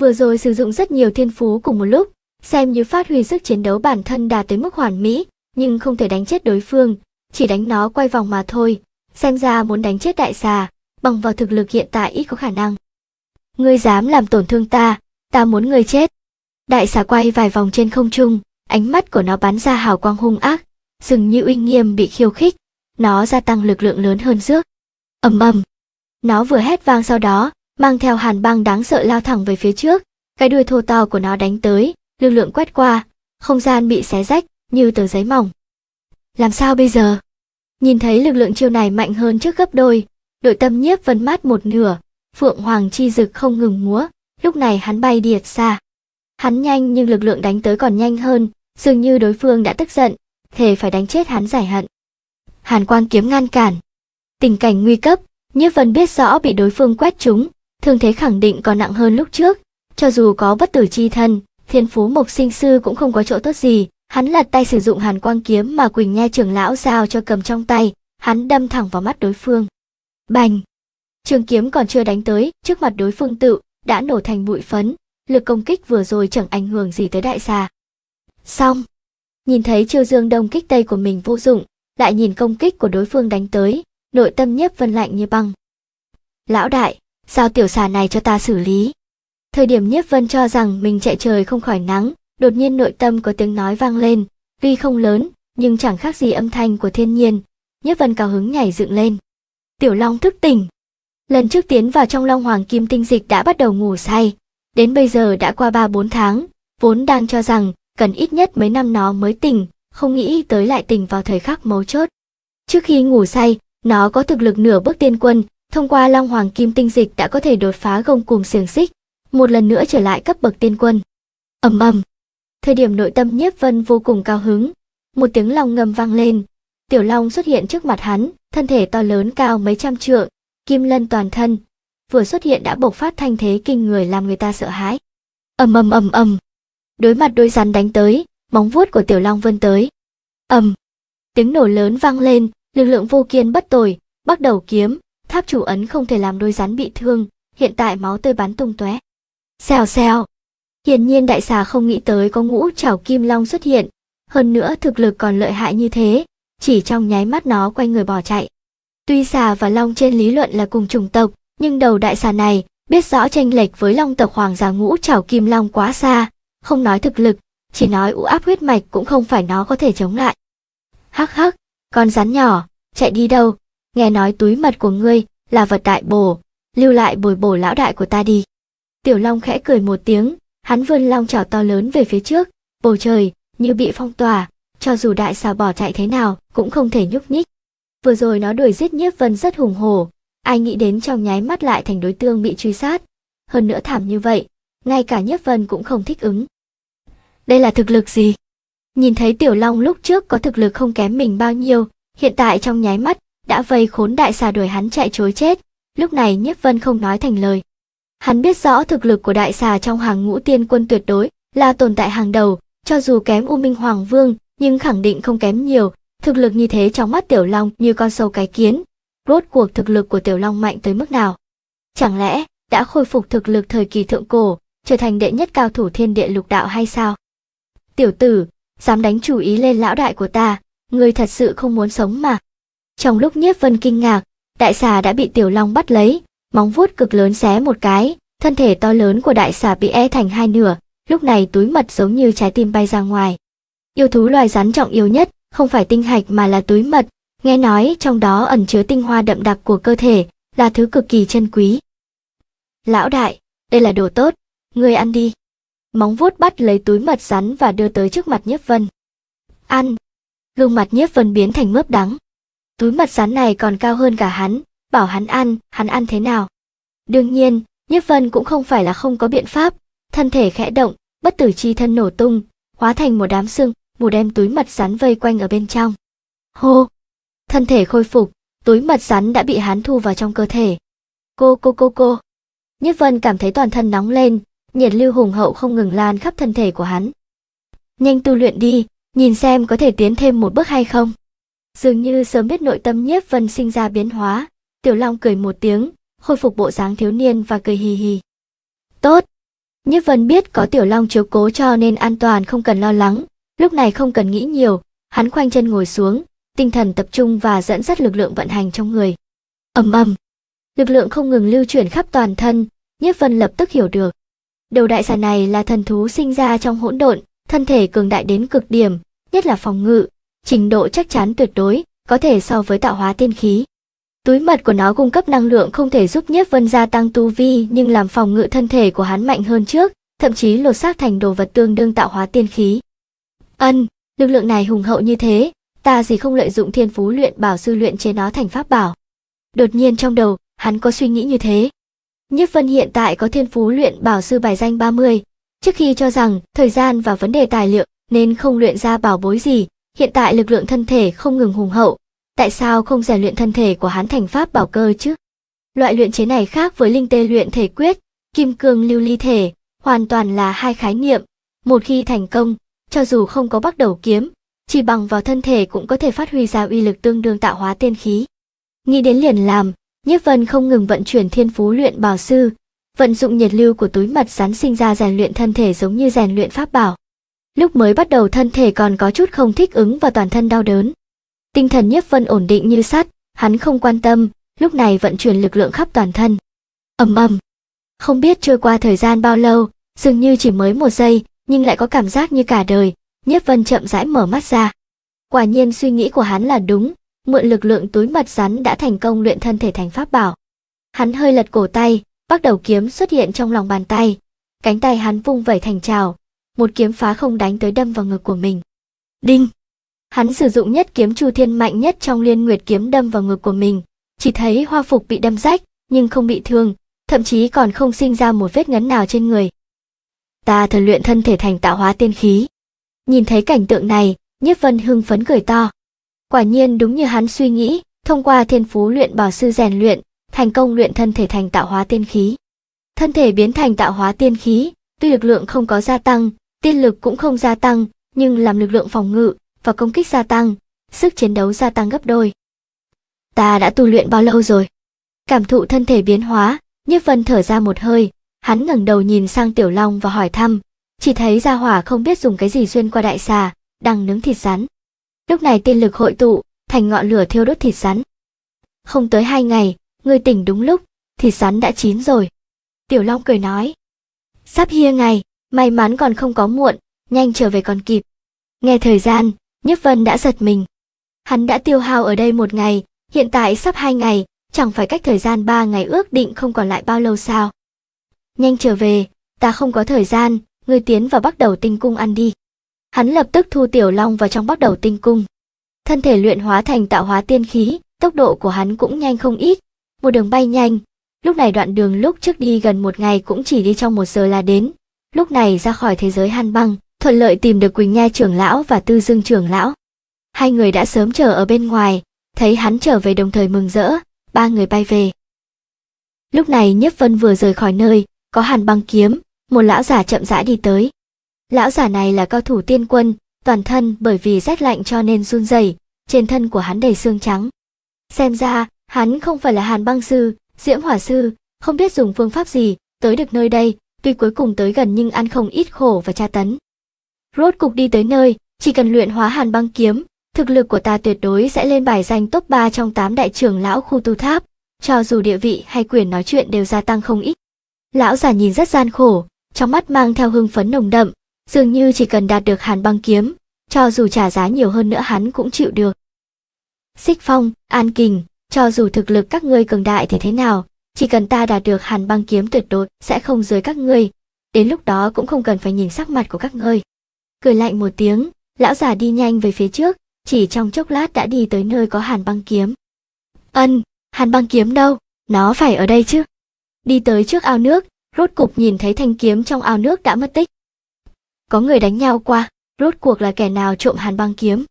Vừa rồi sử dụng rất nhiều thiên phú cùng một lúc, xem như phát huy sức chiến đấu bản thân đạt tới mức hoàn mỹ, nhưng không thể đánh chết đối phương, chỉ đánh nó quay vòng mà thôi. Xem ra muốn đánh chết đại xà, bằng vào thực lực hiện tại ít có khả năng. Ngươi dám làm tổn thương ta, ta muốn ngươi chết. Đại xà quay vài vòng trên không trung, ánh mắt của nó bắn ra hào quang hung ác, dường như uy nghiêm bị khiêu khích, nó gia tăng lực lượng lớn hơn trước. ầm ầm, nó vừa hét vang sau đó, mang theo hàn băng đáng sợ lao thẳng về phía trước, cái đuôi thô to của nó đánh tới, lực lượng quét qua, không gian bị xé rách, như tờ giấy mỏng. Làm sao bây giờ? Nhìn thấy lực lượng chiêu này mạnh hơn trước gấp đôi, đội tâm nhiếp vân mát một nửa, phượng hoàng chi rực không ngừng múa, lúc này hắn bay điệt xa. Hắn nhanh nhưng lực lượng đánh tới còn nhanh hơn, dường như đối phương đã tức giận, thề phải đánh chết hắn giải hận. Hàn quang kiếm ngăn cản. Tình cảnh nguy cấp, nhiếp vân biết rõ bị đối phương quét trúng, thương thế khẳng định còn nặng hơn lúc trước, cho dù có bất tử chi thân, thiên phú mộc sinh sư cũng không có chỗ tốt gì, Hắn lật tay sử dụng hàn quang kiếm mà Quỳnh Nha trưởng lão giao cho cầm trong tay, hắn đâm thẳng vào mắt đối phương. Bành! Trường kiếm còn chưa đánh tới, trước mặt đối phương tự, đã nổ thành bụi phấn, lực công kích vừa rồi chẳng ảnh hưởng gì tới đại xà. Xong! Nhìn thấy chiêu dương đông kích tây của mình vô dụng, lại nhìn công kích của đối phương đánh tới, nội tâm nhiếp vân lạnh như băng. Lão đại, giao tiểu xà này cho ta xử lý? Thời điểm nhiếp vân cho rằng mình chạy trời không khỏi nắng, đột nhiên nội tâm có tiếng nói vang lên, tuy không lớn, nhưng chẳng khác gì âm thanh của thiên nhiên. Nhất Vân cao hứng nhảy dựng lên. Tiểu Long thức tỉnh. Lần trước tiến vào trong Long Hoàng Kim tinh dịch đã bắt đầu ngủ say, đến bây giờ đã qua ba bốn tháng, vốn đang cho rằng cần ít nhất mấy năm nó mới tỉnh, không nghĩ tới lại tỉnh vào thời khắc mấu chốt. Trước khi ngủ say, nó có thực lực nửa bước tiên quân, thông qua Long Hoàng Kim tinh dịch đã có thể đột phá gông cùng xiềng xích, một lần nữa trở lại cấp bậc tiên quân. Ầm ầm, thời điểm nội tâm nhiếp vân vô cùng cao hứng. Một tiếng long ngầm vang lên, tiểu long xuất hiện trước mặt hắn, thân thể to lớn cao mấy trăm trượng, kim lân toàn thân, vừa xuất hiện đã bộc phát thanh thế kinh người làm người ta sợ hãi. ầm ầm ầm ầm, đối mặt đôi rắn đánh tới, móng vuốt của tiểu long vươn tới. ầm, tiếng nổ lớn vang lên, lực lượng vô kiên bất tồi, bắt đầu kiếm, tháp chủ ấn không thể làm đôi rắn bị thương, hiện tại máu tươi bắn tung tóe. Xèo xèo, Hiển nhiên đại xà không nghĩ tới có ngũ trảo kim long xuất hiện, hơn nữa thực lực còn lợi hại như thế, chỉ trong nháy mắt nó quay người bỏ chạy. Tuy xà và long trên lý luận là cùng chủng tộc, nhưng đầu đại xà này biết rõ tranh lệch với long tộc hoàng giả ngũ trảo kim long quá xa, không nói thực lực, chỉ nói u áp huyết mạch cũng không phải nó có thể chống lại. Hắc hắc, con rắn nhỏ, chạy đi đâu? Nghe nói túi mật của ngươi là vật đại bổ, lưu lại bồi bổ lão đại của ta đi. Tiểu Long khẽ cười một tiếng, hắn vươn long chảo to lớn về phía trước bầu trời như bị phong tỏa cho dù đại xà bỏ chạy thế nào cũng không thể nhúc nhích vừa rồi nó đuổi giết nhiếp vân rất hùng hổ ai nghĩ đến trong nháy mắt lại thành đối tượng bị truy sát hơn nữa thảm như vậy ngay cả nhiếp vân cũng không thích ứng đây là thực lực gì nhìn thấy tiểu long lúc trước có thực lực không kém mình bao nhiêu hiện tại trong nháy mắt đã vây khốn đại xà đuổi hắn chạy chối chết lúc này nhiếp vân không nói thành lời Hắn biết rõ thực lực của đại xà trong hàng ngũ tiên quân tuyệt đối là tồn tại hàng đầu, cho dù kém U Minh Hoàng Vương, nhưng khẳng định không kém nhiều, thực lực như thế trong mắt Tiểu Long như con sâu cái kiến. Rốt cuộc thực lực của Tiểu Long mạnh tới mức nào? Chẳng lẽ đã khôi phục thực lực thời kỳ thượng cổ, trở thành đệ nhất cao thủ thiên địa lục đạo hay sao? Tiểu tử, dám đánh chủ ý lên lão đại của ta, người thật sự không muốn sống mà. Trong lúc Nhiếp Vân kinh ngạc, đại xà đã bị Tiểu Long bắt lấy, móng vuốt cực lớn xé một cái, thân thể to lớn của đại xà bị e thành hai nửa, lúc này túi mật giống như trái tim bay ra ngoài. Yêu thú loài rắn trọng yếu nhất, không phải tinh hạch mà là túi mật, nghe nói trong đó ẩn chứa tinh hoa đậm đặc của cơ thể, là thứ cực kỳ chân quý. Lão đại, đây là đồ tốt, ngươi ăn đi. Móng vuốt bắt lấy túi mật rắn và đưa tới trước mặt nhiếp vân. Ăn. Gương mặt nhiếp vân biến thành mướp đắng. Túi mật rắn này còn cao hơn cả hắn, bảo hắn ăn, hắn ăn thế nào. Đương nhiên, Nhiếp Vân cũng không phải là không có biện pháp, thân thể khẽ động, bất tử chi thân nổ tung, hóa thành một đám xương, một đem túi mật rắn vây quanh ở bên trong. Hô! Thân thể khôi phục, túi mật rắn đã bị hắn thu vào trong cơ thể. Cô cô cô cô! Nhiếp Vân cảm thấy toàn thân nóng lên, nhiệt lưu hùng hậu không ngừng lan khắp thân thể của hắn. Nhanh tu luyện đi, nhìn xem có thể tiến thêm một bước hay không. Dường như sớm biết nội tâm Nhiếp Vân sinh ra biến hóa, Tiểu Long cười một tiếng, khôi phục bộ dáng thiếu niên và cười hì hì. Tốt! Nhất Vân biết có Tiểu Long chiếu cố cho nên an toàn không cần lo lắng, lúc này không cần nghĩ nhiều, hắn khoanh chân ngồi xuống, tinh thần tập trung và dẫn dắt lực lượng vận hành trong người. ầm ầm, lực lượng không ngừng lưu chuyển khắp toàn thân, Nhất Vân lập tức hiểu được. Đầu đại xà này là thần thú sinh ra trong hỗn độn, thân thể cường đại đến cực điểm, nhất là phòng ngự, trình độ chắc chắn tuyệt đối, có thể so với tạo hóa tiên khí. Túi mật của nó cung cấp năng lượng không thể giúp Nhiếp Vân gia tăng tu vi nhưng làm phòng ngự thân thể của hắn mạnh hơn trước, thậm chí lột xác thành đồ vật tương đương tạo hóa tiên khí. Ân, lực lượng này hùng hậu như thế, ta gì không lợi dụng thiên phú luyện bảo sư luyện chế nó thành pháp bảo. Đột nhiên trong đầu, hắn có suy nghĩ như thế. Nhiếp Vân hiện tại có thiên phú luyện bảo sư bài danh 30, trước khi cho rằng thời gian và vấn đề tài liệu nên không luyện ra bảo bối gì, hiện tại lực lượng thân thể không ngừng hùng hậu, Tại sao không rèn luyện thân thể của hắn thành pháp bảo cơ chứ? Loại luyện chế này khác với linh tê luyện thể quyết, kim cương lưu ly thể, hoàn toàn là hai khái niệm. Một khi thành công, cho dù không có bắt đầu kiếm, chỉ bằng vào thân thể cũng có thể phát huy ra uy lực tương đương tạo hóa tiên khí. Nghĩ đến liền làm, nhất Vân không ngừng vận chuyển thiên phú luyện bảo sư, vận dụng nhiệt lưu của túi mật rắn sinh ra rèn luyện thân thể giống như rèn luyện pháp bảo. Lúc mới bắt đầu thân thể còn có chút không thích ứng và toàn thân đau đớn, Tinh thần nhất vân ổn định như sắt, hắn không quan tâm, lúc này vận chuyển lực lượng khắp toàn thân. ầm ầm. Không biết trôi qua thời gian bao lâu, dường như chỉ mới một giây, nhưng lại có cảm giác như cả đời, nhất vân chậm rãi mở mắt ra. Quả nhiên suy nghĩ của hắn là đúng, mượn lực lượng túi mật rắn đã thành công luyện thân thể thành pháp bảo. Hắn hơi lật cổ tay, bắt đầu kiếm xuất hiện trong lòng bàn tay. Cánh tay hắn vung vẩy thành trào, một kiếm phá không đánh tới đâm vào ngực của mình. Đinh! Hắn sử dụng nhất kiếm Chu Thiên mạnh nhất trong Liên Nguyệt kiếm đâm vào ngực của mình, chỉ thấy hoa phục bị đâm rách, nhưng không bị thương, thậm chí còn không sinh ra một vết ngấn nào trên người. Ta thần luyện thân thể thành tạo hóa tiên khí. Nhìn thấy cảnh tượng này, Nhiếp Vân hưng phấn cười to. Quả nhiên đúng như hắn suy nghĩ, thông qua thiên phú luyện bảo sư rèn luyện, thành công luyện thân thể thành tạo hóa tiên khí. Thân thể biến thành tạo hóa tiên khí, tuy lực lượng không có gia tăng, tiên lực cũng không gia tăng, nhưng làm lực lượng phòng ngự, và công kích gia tăng, sức chiến đấu gia tăng gấp đôi. Ta đã tu luyện bao lâu rồi? Cảm thụ thân thể biến hóa, Nhiếp Vân thở ra một hơi, hắn ngẩng đầu nhìn sang Tiểu Long và hỏi thăm, chỉ thấy gia hỏa không biết dùng cái gì xuyên qua đại xà, đang nướng thịt rắn. Lúc này tiên lực hội tụ, thành ngọn lửa thiêu đốt thịt rắn. Không tới hai ngày, người tỉnh đúng lúc, thịt rắn đã chín rồi. Tiểu Long cười nói, sắp hia ngày, may mắn còn không có muộn, nhanh trở về còn kịp. Nghe thời gian, Nhất Vân đã giật mình. Hắn đã tiêu hao ở đây một ngày, hiện tại sắp hai ngày, chẳng phải cách thời gian ba ngày ước định không còn lại bao lâu sao. Nhanh trở về, ta không có thời gian, ngươi tiến vào bắt đầu tinh cung ăn đi. Hắn lập tức thu Tiểu Long vào trong bắt đầu tinh cung. Thân thể luyện hóa thành tạo hóa tiên khí, tốc độ của hắn cũng nhanh không ít, một đường bay nhanh. Lúc này đoạn đường lúc trước đi gần một ngày cũng chỉ đi trong một giờ là đến. Lúc này ra khỏi thế giới hàn băng, thuận lợi tìm được Quỳnh Nha trưởng lão và Tư Dương trưởng lão. Hai người đã sớm chờ ở bên ngoài, thấy hắn trở về đồng thời mừng rỡ, ba người bay về. Lúc này Nhiếp Vân vừa rời khỏi nơi, có hàn băng kiếm, một lão giả chậm rãi đi tới. Lão giả này là cao thủ tiên quân, toàn thân bởi vì rét lạnh cho nên run rẩy, trên thân của hắn đầy xương trắng. Xem ra, hắn không phải là hàn băng sư, diễm hỏa sư, không biết dùng phương pháp gì, tới được nơi đây, tuy cuối cùng tới gần nhưng ăn không ít khổ và tra tấn. Rốt cục đi tới nơi, chỉ cần luyện hóa hàn băng kiếm, thực lực của ta tuyệt đối sẽ lên bài danh top 3 trong 8 đại trưởng lão khu tu tháp, cho dù địa vị hay quyền nói chuyện đều gia tăng không ít. Lão già nhìn rất gian khổ, trong mắt mang theo hưng phấn nồng đậm, dường như chỉ cần đạt được hàn băng kiếm, cho dù trả giá nhiều hơn nữa hắn cũng chịu được. Xích Phong, An Kình, cho dù thực lực các ngươi cường đại thì thế nào, chỉ cần ta đạt được hàn băng kiếm tuyệt đối sẽ không dưới các ngươi, đến lúc đó cũng không cần phải nhìn sắc mặt của các ngươi cười lạnh một tiếng, lão già đi nhanh về phía trước, chỉ trong chốc lát đã đi tới nơi có hàn băng kiếm. Ân, hàn băng kiếm đâu, nó phải ở đây chứ. Đi tới trước ao nước, rốt cục nhìn thấy thanh kiếm trong ao nước đã mất tích. Có người đánh nhau qua, rốt cuộc là kẻ nào trộm hàn băng kiếm.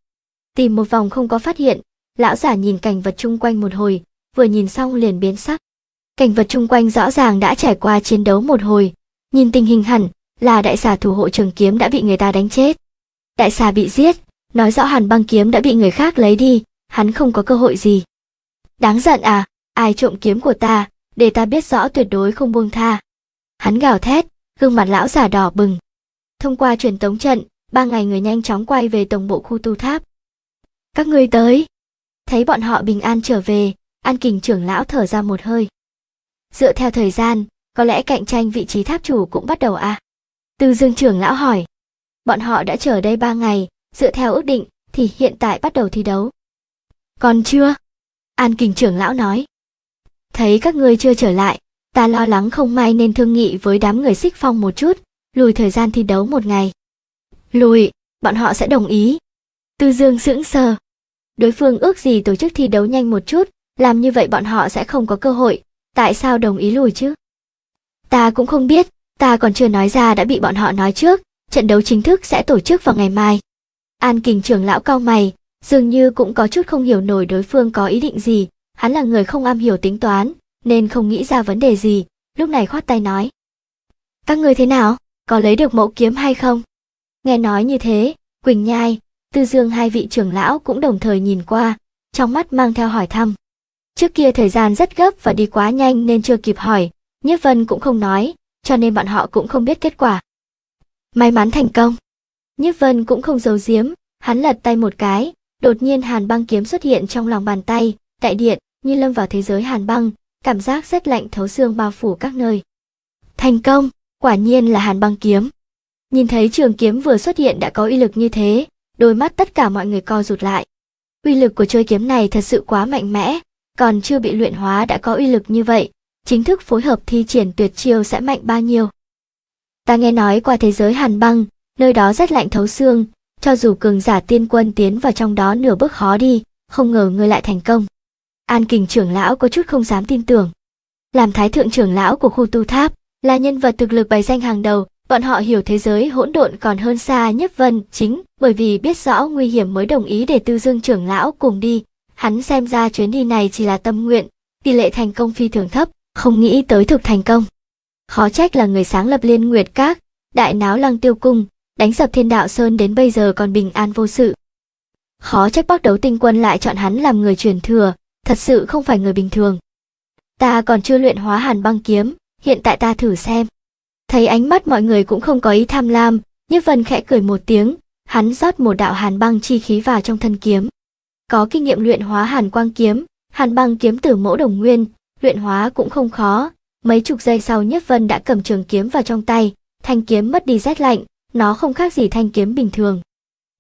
Tìm một vòng không có phát hiện, lão giả nhìn cảnh vật chung quanh một hồi, vừa nhìn xong liền biến sắc. Cảnh vật chung quanh rõ ràng đã trải qua chiến đấu một hồi, nhìn tình hình hẳn là đại xà thủ hộ trường kiếm đã bị người ta đánh chết. Đại xà bị giết, nói rõ hàn băng kiếm đã bị người khác lấy đi, hắn không có cơ hội gì. Đáng giận à, ai trộm kiếm của ta, để ta biết rõ tuyệt đối không buông tha. Hắn gào thét, gương mặt lão già đỏ bừng. Thông qua truyền tống trận, ba ngày người nhanh chóng quay về tổng bộ khu tu tháp. Các ngươi tới. Thấy bọn họ bình an trở về, An Kình trưởng lão thở ra một hơi. Dựa theo thời gian, có lẽ cạnh tranh vị trí tháp chủ cũng bắt đầu à. Từ dương trưởng lão hỏi. Bọn họ đã chờ đây ba ngày, dựa theo ước định thì hiện tại bắt đầu thi đấu. Còn chưa? An kình trưởng lão nói. Thấy các ngươi chưa trở lại, ta lo lắng không may nên thương nghị với đám người xích phong một chút, lùi thời gian thi đấu một ngày. Lùi, bọn họ sẽ đồng ý. Tư Dương sững sờ. Đối phương ước gì tổ chức thi đấu nhanh một chút, làm như vậy bọn họ sẽ không có cơ hội, tại sao đồng ý lùi chứ? Ta cũng không biết, Ta còn chưa nói ra đã bị bọn họ nói trước, trận đấu chính thức sẽ tổ chức vào ngày mai. An Kình trưởng lão cao mày, dường như cũng có chút không hiểu nổi đối phương có ý định gì, hắn là người không am hiểu tính toán, nên không nghĩ ra vấn đề gì, lúc này khoát tay nói. Các người thế nào, có lấy được mẫu kiếm hay không? Nghe nói như thế, Quỳnh Nhai, Tư Dương hai vị trưởng lão cũng đồng thời nhìn qua, trong mắt mang theo hỏi thăm. Trước kia thời gian rất gấp và đi quá nhanh nên chưa kịp hỏi, Nhất Vân cũng không nói, cho nên bọn họ cũng không biết kết quả. May mắn thành công. Nhiếp Vân cũng không giấu giếm, hắn lật tay một cái, đột nhiên hàn băng kiếm xuất hiện trong lòng bàn tay, đại điện, như lâm vào thế giới hàn băng, cảm giác rét lạnh thấu xương bao phủ các nơi. Thành công, quả nhiên là hàn băng kiếm. Nhìn thấy trường kiếm vừa xuất hiện đã có uy lực như thế, đôi mắt tất cả mọi người co rụt lại. Uy lực của chơi kiếm này thật sự quá mạnh mẽ, còn chưa bị luyện hóa đã có uy lực như vậy, chính thức phối hợp thi triển tuyệt chiêu sẽ mạnh bao nhiêu. Ta nghe nói qua thế giới hàn băng, nơi đó rất lạnh thấu xương, cho dù cường giả tiên quân tiến vào trong đó nửa bước khó đi, không ngờ ngươi lại thành công. An kình trưởng lão có chút không dám tin tưởng. Làm thái thượng trưởng lão của khu tu tháp, là nhân vật thực lực bài danh hàng đầu, bọn họ hiểu thế giới hỗn độn còn hơn xa nhất vân chính, bởi vì biết rõ nguy hiểm mới đồng ý để tư dương trưởng lão cùng đi. Hắn xem ra chuyến đi này chỉ là tâm nguyện, tỷ lệ thành công phi thường thấp, không nghĩ tới thực thành công. Khó trách là người sáng lập liên nguyệt các, đại náo lăng tiêu cung, đánh sập thiên đạo sơn đến bây giờ còn bình an vô sự. Khó trách bắc đấu tinh quân lại chọn hắn làm người truyền thừa, thật sự không phải người bình thường. Ta còn chưa luyện hóa hàn băng kiếm, hiện tại ta thử xem. Thấy ánh mắt mọi người cũng không có ý tham lam, như Vân khẽ cười một tiếng, hắn rót một đạo hàn băng chi khí vào trong thân kiếm. Có kinh nghiệm luyện hóa hàn quang kiếm, hàn băng kiếm từ mẫu đồng nguyên, luyện hóa cũng không khó. Mấy chục giây sau Nhất Vân đã cầm trường kiếm vào trong tay, thanh kiếm mất đi rét lạnh, nó không khác gì thanh kiếm bình thường.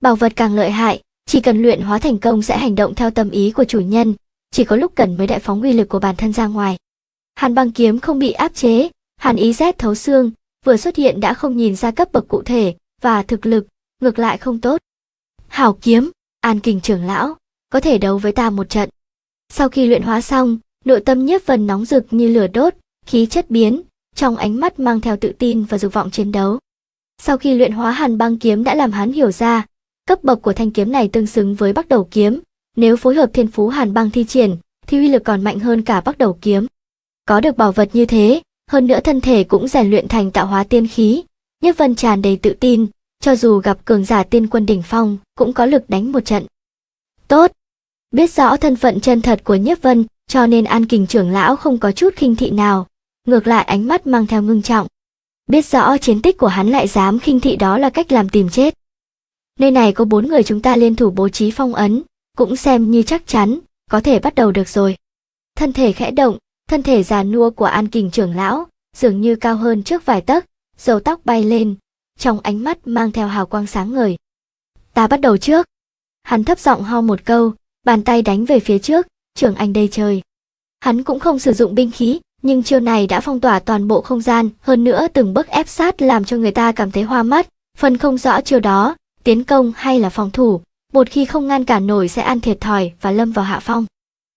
Bảo vật càng lợi hại, chỉ cần luyện hóa thành công sẽ hành động theo tâm ý của chủ nhân, chỉ có lúc cần mới đại phóng uy lực của bản thân ra ngoài. Hàn băng kiếm không bị áp chế, hàn ý rét thấu xương, vừa xuất hiện đã không nhìn ra cấp bậc cụ thể và thực lực, ngược lại không tốt. Hảo kiếm, An Kình trưởng lão, có thể đấu với ta một trận. Sau khi luyện hóa xong, nội tâm nhiếp phần nóng rực như lửa đốt, khí chất biến, trong ánh mắt mang theo tự tin và dục vọng chiến đấu. Sau khi luyện hóa hàn băng kiếm đã làm hắn hiểu ra, cấp bậc của thanh kiếm này tương xứng với bắc đầu kiếm, nếu phối hợp thiên phú hàn băng thi triển, thì uy lực còn mạnh hơn cả bắc đầu kiếm. Có được bảo vật như thế, hơn nữa thân thể cũng rèn luyện thành tạo hóa tiên khí, Nhất Vân tràn đầy tự tin, cho dù gặp cường giả tiên quân đỉnh phong, cũng có lực đánh một trận. Tốt! Biết rõ thân phận chân thật của Nhất Vân, cho nên An Kình trưởng lão không có chút khinh thị nào, ngược lại ánh mắt mang theo ngưng trọng. Biết rõ chiến tích của hắn lại dám khinh thị đó là cách làm tìm chết. Nơi này có bốn người chúng ta liên thủ bố trí phong ấn, cũng xem như chắc chắn, có thể bắt đầu được rồi. Thân thể khẽ động, thân thể già nua của An Kình trưởng lão dường như cao hơn trước vài tấc, dầu tóc bay lên, trong ánh mắt mang theo hào quang sáng ngời. Ta bắt đầu trước. Hắn thấp giọng ho một câu, bàn tay đánh về phía trước, trưởng anh đây chơi. Hắn cũng không sử dụng binh khí, nhưng chiêu này đã phong tỏa toàn bộ không gian, hơn nữa từng bước ép sát làm cho người ta cảm thấy hoa mắt, phần không rõ chiêu đó, tiến công hay là phòng thủ, một khi không ngăn cản nổi sẽ ăn thiệt thòi và lâm vào hạ phong.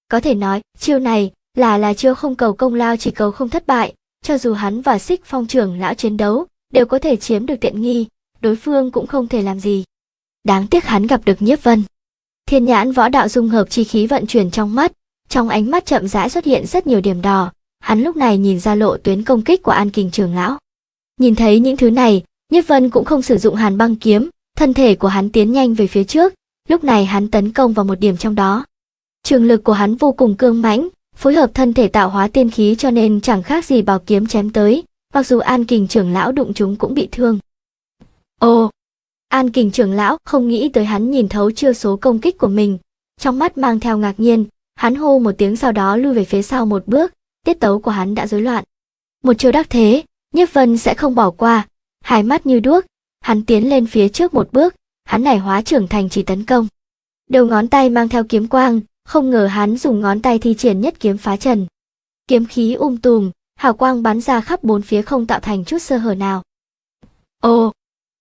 Có thể nói, chiêu này là là chiêu không cầu công lao chỉ cầu không thất bại, cho dù hắn và xích phong trưởng lão chiến đấu, đều có thể chiếm được tiện nghi, đối phương cũng không thể làm gì. Đáng tiếc hắn gặp được Nhiếp Vân. Thiên nhãn võ đạo dung hợp chi khí vận chuyển trong mắt, trong ánh mắt chậm rãi xuất hiện rất nhiều điểm đỏ, hắn lúc này nhìn ra lộ tuyến công kích của An Kình Trường lão. Nhìn thấy những thứ này, Nhiếp Vân cũng không sử dụng Hàn Băng kiếm, thân thể của hắn tiến nhanh về phía trước, lúc này hắn tấn công vào một điểm trong đó. Trường lực của hắn vô cùng cương mãnh, phối hợp thân thể tạo hóa tiên khí cho nên chẳng khác gì bảo kiếm chém tới, mặc dù An Kình trưởng lão đụng chúng cũng bị thương. Ồ, An Kình trưởng lão không nghĩ tới hắn nhìn thấu chưa số công kích của mình, trong mắt mang theo ngạc nhiên, hắn hô một tiếng sau đó lui về phía sau một bước, tiết tấu của hắn đã rối loạn. Một chiêu đắc thế, Nhiếp Vân sẽ không bỏ qua, hai mắt như đuốc, hắn tiến lên phía trước một bước, hắn nảy hóa trưởng thành chỉ tấn công. Đầu ngón tay mang theo kiếm quang, không ngờ hắn dùng ngón tay thi triển nhất kiếm phá trần. Kiếm khí um tùm, hào quang bắn ra khắp bốn phía không tạo thành chút sơ hở nào. Ồ,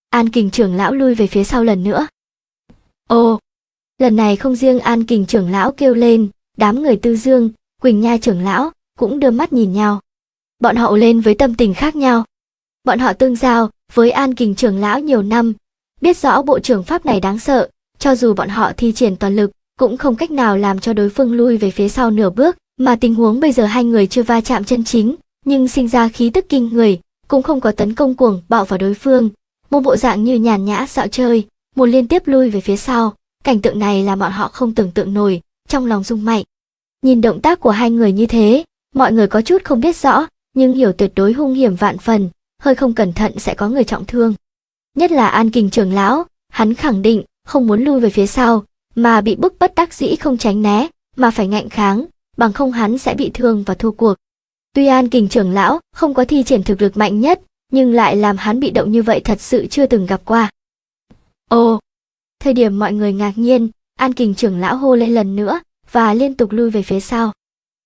an kình trưởng lão lui về phía sau lần nữa ồ lần này không riêng an kình trưởng lão kêu lên đám người tư dương quỳnh nha trưởng lão cũng đưa mắt nhìn nhau bọn họ lên với tâm tình khác nhau bọn họ tương giao với an kình trưởng lão nhiều năm biết rõ bộ trưởng pháp này đáng sợ cho dù bọn họ thi triển toàn lực cũng không cách nào làm cho đối phương lui về phía sau nửa bước mà tình huống bây giờ hai người chưa va chạm chân chính nhưng sinh ra khí tức kinh người cũng không có tấn công cuồng bạo vào đối phương một bộ dạng như nhàn nhã dạo chơi, một liên tiếp lui về phía sau, cảnh tượng này là bọn họ không tưởng tượng nổi, trong lòng rung mạnh. Nhìn động tác của hai người như thế, mọi người có chút không biết rõ, nhưng hiểu tuyệt đối hung hiểm vạn phần, hơi không cẩn thận sẽ có người trọng thương. Nhất là An Kình trưởng lão, hắn khẳng định không muốn lui về phía sau, mà bị bức bất đắc dĩ không tránh né, mà phải ngạnh kháng, bằng không hắn sẽ bị thương và thua cuộc. Tuy An Kình trưởng lão không có thi triển thực lực mạnh nhất, nhưng lại làm hắn bị động như vậy thật sự chưa từng gặp qua. Ồ! Thời điểm mọi người ngạc nhiên, An Kình trưởng lão hô lên lần nữa và liên tục lui về phía sau.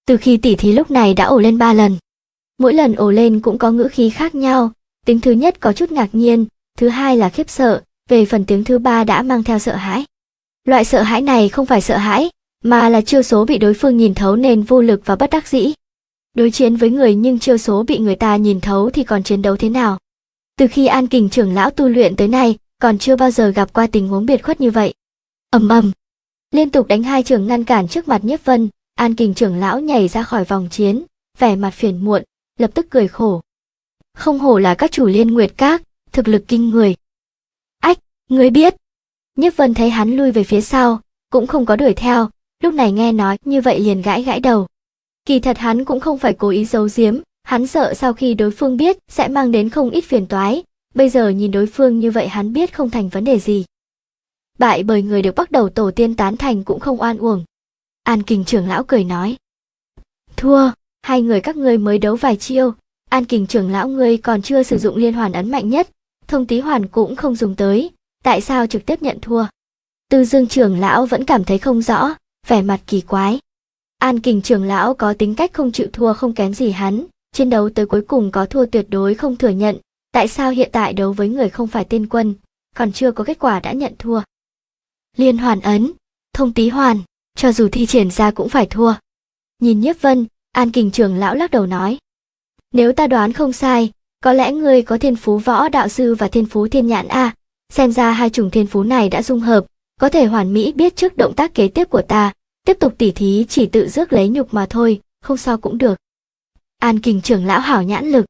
Từ khi tỉ thí lúc này đã ổ lên ba lần. Mỗi lần ổ lên cũng có ngữ khí khác nhau, tiếng thứ nhất có chút ngạc nhiên, thứ hai là khiếp sợ, về phần tiếng thứ ba đã mang theo sợ hãi. Loại sợ hãi này không phải sợ hãi, mà là chiêu số bị đối phương nhìn thấu nên vô lực và bất đắc dĩ đối chiến với người nhưng chiêu số bị người ta nhìn thấu thì còn chiến đấu thế nào. Từ khi An Kình trưởng lão tu luyện tới nay, còn chưa bao giờ gặp qua tình huống biệt khuất như vậy. ầm ầm, liên tục đánh hai trường ngăn cản trước mặt Nhiếp Vân, An Kình trưởng lão nhảy ra khỏi vòng chiến, vẻ mặt phiền muộn, lập tức cười khổ. Không hổ là các chủ liên nguyệt các, thực lực kinh người. Ách, người biết. Nhiếp Vân thấy hắn lui về phía sau, cũng không có đuổi theo, lúc này nghe nói như vậy liền gãi gãi đầu. Kỳ thật hắn cũng không phải cố ý giấu giếm, hắn sợ sau khi đối phương biết sẽ mang đến không ít phiền toái, bây giờ nhìn đối phương như vậy hắn biết không thành vấn đề gì. Bại bởi người được bắt đầu tổ tiên tán thành cũng không oan uổng. An Kình trưởng lão cười nói. Thua, hai người các ngươi mới đấu vài chiêu, An Kình trưởng lão ngươi còn chưa sử dụng liên hoàn ấn mạnh nhất, thông tí hoàn cũng không dùng tới, tại sao trực tiếp nhận thua? Tư Dương trưởng lão vẫn cảm thấy không rõ, vẻ mặt kỳ quái. An Kình trưởng lão có tính cách không chịu thua không kém gì hắn, chiến đấu tới cuối cùng có thua tuyệt đối không thừa nhận, tại sao hiện tại đấu với người không phải tên quân, còn chưa có kết quả đã nhận thua. Liên hoàn ấn, thông tí hoàn, cho dù thi triển ra cũng phải thua. Nhìn Nhiếp Vân, An Kình trưởng lão lắc đầu nói. Nếu ta đoán không sai, có lẽ ngươi có thiên phú võ đạo sư và thiên phú thiên nhãn A, xem ra hai chủng thiên phú này đã dung hợp, có thể hoàn mỹ biết trước động tác kế tiếp của ta, tiếp tục tỉ thí chỉ tự rước lấy nhục mà thôi, không sao cũng được. An kình trưởng lão hảo nhãn lực.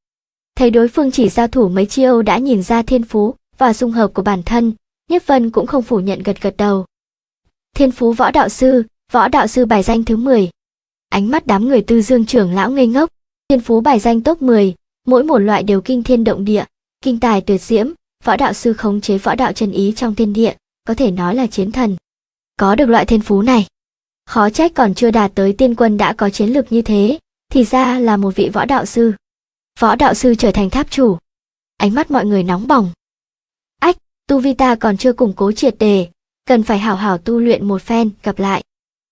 Thấy đối phương chỉ giao thủ mấy chiêu đã nhìn ra thiên phú và dung hợp của bản thân, Nhất Vân cũng không phủ nhận gật gật đầu. Thiên phú võ đạo sư, võ đạo sư bài danh thứ 10. Ánh mắt đám người tư dương trưởng lão ngây ngốc, thiên phú bài danh top 10, mỗi một loại đều kinh thiên động địa, kinh tài tuyệt diễm, võ đạo sư khống chế võ đạo chân ý trong thiên địa, có thể nói là chiến thần. Có được loại thiên phú này, khó trách còn chưa đạt tới tiên quân đã có chiến lược như thế, thì ra là một vị võ đạo sư. Võ đạo sư trở thành tháp chủ. Ánh mắt mọi người nóng bỏng. Ách, tu vi ta còn chưa củng cố triệt đề, cần phải hảo hảo tu luyện một phen, gặp lại.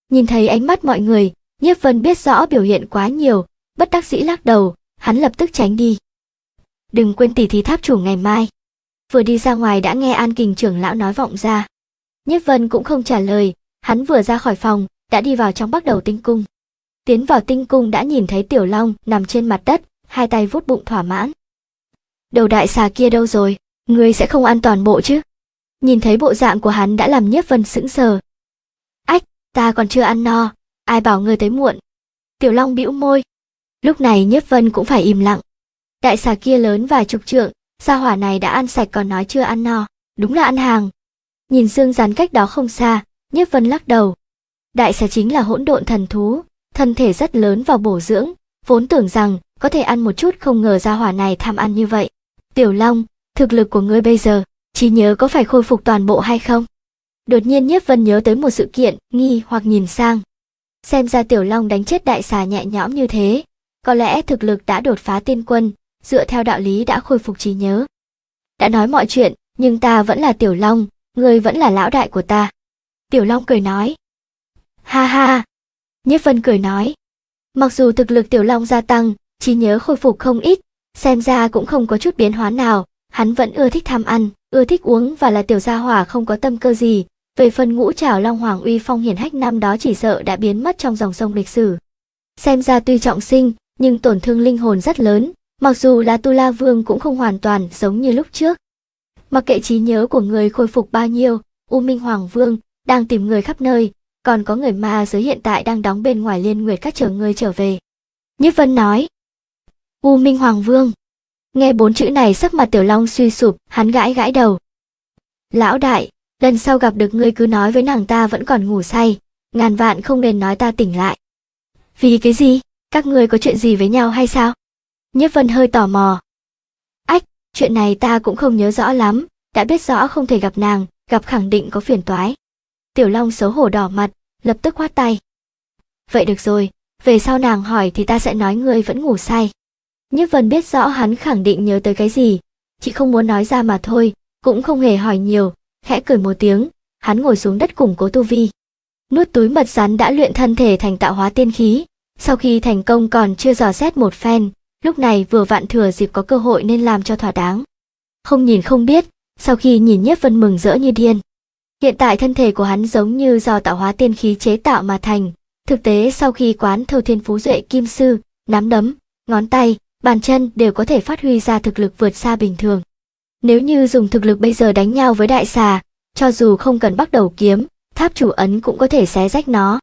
Nhìn thấy ánh mắt mọi người, Nhiếp Vân biết rõ biểu hiện quá nhiều, bất đắc dĩ lắc đầu, hắn lập tức tránh đi. Đừng quên tỷ thí tháp chủ ngày mai. Vừa đi ra ngoài đã nghe An Kình trưởng lão nói vọng ra. Nhiếp Vân cũng không trả lời, hắn vừa ra khỏi phòng, đã đi vào trong bắt đầu tinh cung. Tiến vào tinh cung đã nhìn thấy Tiểu Long nằm trên mặt đất, hai tay vuốt bụng thỏa mãn. Đầu đại xà kia đâu rồi, ngươi sẽ không ăn toàn bộ chứ? Nhìn thấy bộ dạng của hắn đã làm nhiếp vân sững sờ. Ách, ta còn chưa ăn no, ai bảo ngươi tới muộn. Tiểu Long bĩu môi. Lúc này nhiếp vân cũng phải im lặng. Đại xà kia lớn vài chục trượng, gia hỏa này đã ăn sạch còn nói chưa ăn no, đúng là ăn hàng. Nhìn xương rắn cách đó không xa, nhiếp vân lắc đầu, Đại xà chính là hỗn độn thần thú, thân thể rất lớn và bổ dưỡng, vốn tưởng rằng có thể ăn một chút không ngờ ra hỏa này tham ăn như vậy. Tiểu Long, thực lực của ngươi bây giờ, trí nhớ có phải khôi phục toàn bộ hay không? Đột nhiên Nhiếp Vân nhớ tới một sự kiện, nghi hoặc nhìn sang. Xem ra Tiểu Long đánh chết đại xà nhẹ nhõm như thế, có lẽ thực lực đã đột phá tiên quân, dựa theo đạo lý đã khôi phục trí nhớ. Đã nói mọi chuyện, nhưng ta vẫn là Tiểu Long, ngươi vẫn là lão đại của ta. Tiểu Long cười nói, Ha ha! Nhất Vân cười nói. Mặc dù thực lực Tiểu Long gia tăng, trí nhớ khôi phục không ít, xem ra cũng không có chút biến hóa nào, hắn vẫn ưa thích tham ăn, ưa thích uống và là tiểu gia hỏa không có tâm cơ gì. Về phần ngũ trảo Long Hoàng uy phong hiển hách năm đó chỉ sợ đã biến mất trong dòng sông lịch sử. Xem ra tuy trọng sinh, nhưng tổn thương linh hồn rất lớn, mặc dù là Tu La Vương cũng không hoàn toàn giống như lúc trước. Mặc kệ trí nhớ của người khôi phục bao nhiêu, U Minh Hoàng Vương đang tìm người khắp nơi, còn có người ma giới hiện tại đang đóng bên ngoài liên nguyệt các chờ ngươi trở về. Nhiếp Vân nói. U Minh Hoàng Vương. Nghe bốn chữ này sắc mặt Tiểu Long suy sụp, hắn gãi gãi đầu. Lão đại, lần sau gặp được ngươi cứ nói với nàng ta vẫn còn ngủ say, ngàn vạn không nên nói ta tỉnh lại. Vì cái gì? Các ngươi có chuyện gì với nhau hay sao? Nhiếp Vân hơi tò mò. Ách, chuyện này ta cũng không nhớ rõ lắm, đã biết rõ không thể gặp nàng, gặp khẳng định có phiền toái. Tiểu Long xấu hổ đỏ mặt, lập tức khoát tay. Vậy được rồi, về sau nàng hỏi thì ta sẽ nói ngươi vẫn ngủ say. Nhất Vân biết rõ hắn khẳng định nhớ tới cái gì, chỉ không muốn nói ra mà thôi, cũng không hề hỏi nhiều, khẽ cười một tiếng, hắn ngồi xuống đất củng cố tu vi. Nuốt túi mật rắn đã luyện thân thể thành tạo hóa tiên khí, sau khi thành công còn chưa dò xét một phen, lúc này vừa vạn thừa dịp có cơ hội nên làm cho thỏa đáng. Không nhìn không biết, sau khi nhìn Nhất Vân mừng rỡ như điên. Hiện tại thân thể của hắn giống như do tạo hóa tiên khí chế tạo mà thành. Thực tế sau khi quán thâu thiên phú duệ kim sư, nắm đấm, ngón tay, bàn chân đều có thể phát huy ra thực lực vượt xa bình thường. Nếu như dùng thực lực bây giờ đánh nhau với đại xà, cho dù không cần bắt đầu kiếm, tháp chủ ấn cũng có thể xé rách nó.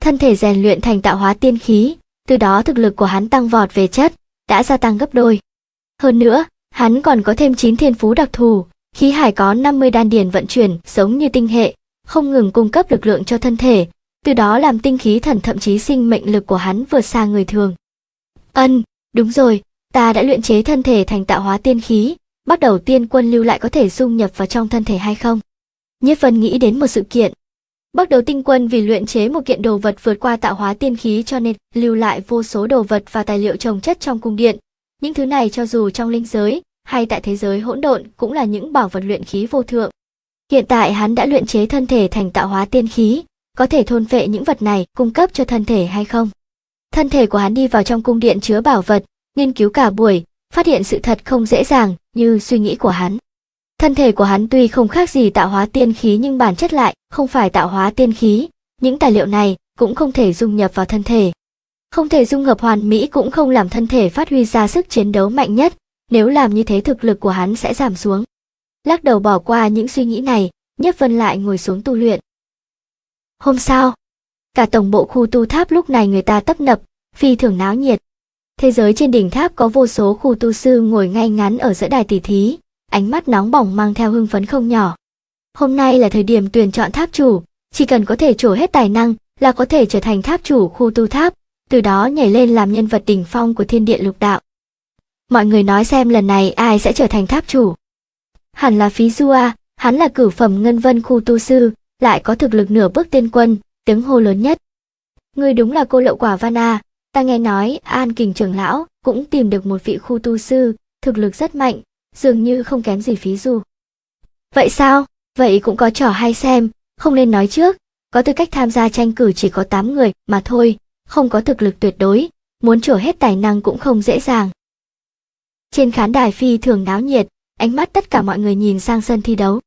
Thân thể rèn luyện thành tạo hóa tiên khí, từ đó thực lực của hắn tăng vọt về chất, đã gia tăng gấp đôi. Hơn nữa, hắn còn có thêm 9 thiên phú đặc thù, Khí hải có 50 đan điền vận chuyển, giống như tinh hệ, không ngừng cung cấp lực lượng cho thân thể, từ đó làm tinh khí thần thậm chí sinh mệnh lực của hắn vượt xa người thường. Ân, đúng rồi, ta đã luyện chế thân thể thành tạo hóa tiên khí, bắt đầu tiên quân lưu lại có thể dung nhập vào trong thân thể hay không? Nhất Vân nghĩ đến một sự kiện. Bắt đầu tinh quân vì luyện chế một kiện đồ vật vượt qua tạo hóa tiên khí cho nên lưu lại vô số đồ vật và tài liệu trồng chất trong cung điện. Những thứ này cho dù trong linh giới, hay tại thế giới hỗn độn cũng là những bảo vật luyện khí vô thượng. Hiện tại hắn đã luyện chế thân thể thành tạo hóa tiên khí, có thể thôn phệ những vật này cung cấp cho thân thể hay không. Thân thể của hắn đi vào trong cung điện chứa bảo vật, nghiên cứu cả buổi, phát hiện sự thật không dễ dàng như suy nghĩ của hắn. Thân thể của hắn tuy không khác gì tạo hóa tiên khí nhưng bản chất lại không phải tạo hóa tiên khí, những tài liệu này cũng không thể dung nhập vào thân thể. Không thể dung hợp hoàn mỹ cũng không làm thân thể phát huy ra sức chiến đấu mạnh nhất, nếu làm như thế thực lực của hắn sẽ giảm xuống. Lắc đầu bỏ qua những suy nghĩ này, Nhất Vân lại ngồi xuống tu luyện. Hôm sau, cả tổng bộ khu tu tháp lúc này người ta tấp nập, phi thường náo nhiệt. Thế giới trên đỉnh tháp có vô số khu tu sư ngồi ngay ngắn ở giữa đài tỷ thí, ánh mắt nóng bỏng mang theo hưng phấn không nhỏ. Hôm nay là thời điểm tuyển chọn tháp chủ, chỉ cần có thể trổ hết tài năng là có thể trở thành tháp chủ khu tu tháp, từ đó nhảy lên làm nhân vật đỉnh phong của thiên địa lục đạo mọi người nói xem lần này ai sẽ trở thành tháp chủ. Hẳn là Phí Du A, hắn là cử phẩm ngân vân khu tu sư, lại có thực lực nửa bước tiên quân, tiếng hô lớn nhất. người đúng là cô lậu quả Vana, ta nghe nói An Kình trưởng lão cũng tìm được một vị khu tu sư, thực lực rất mạnh, dường như không kém gì Phí Du. Vậy sao? Vậy cũng có trò hay xem, không nên nói trước, có tư cách tham gia tranh cử chỉ có 8 người mà thôi, không có thực lực tuyệt đối, muốn trổ hết tài năng cũng không dễ dàng. Trên khán đài phi thường náo nhiệt, ánh mắt tất cả mọi người nhìn sang sân thi đấu.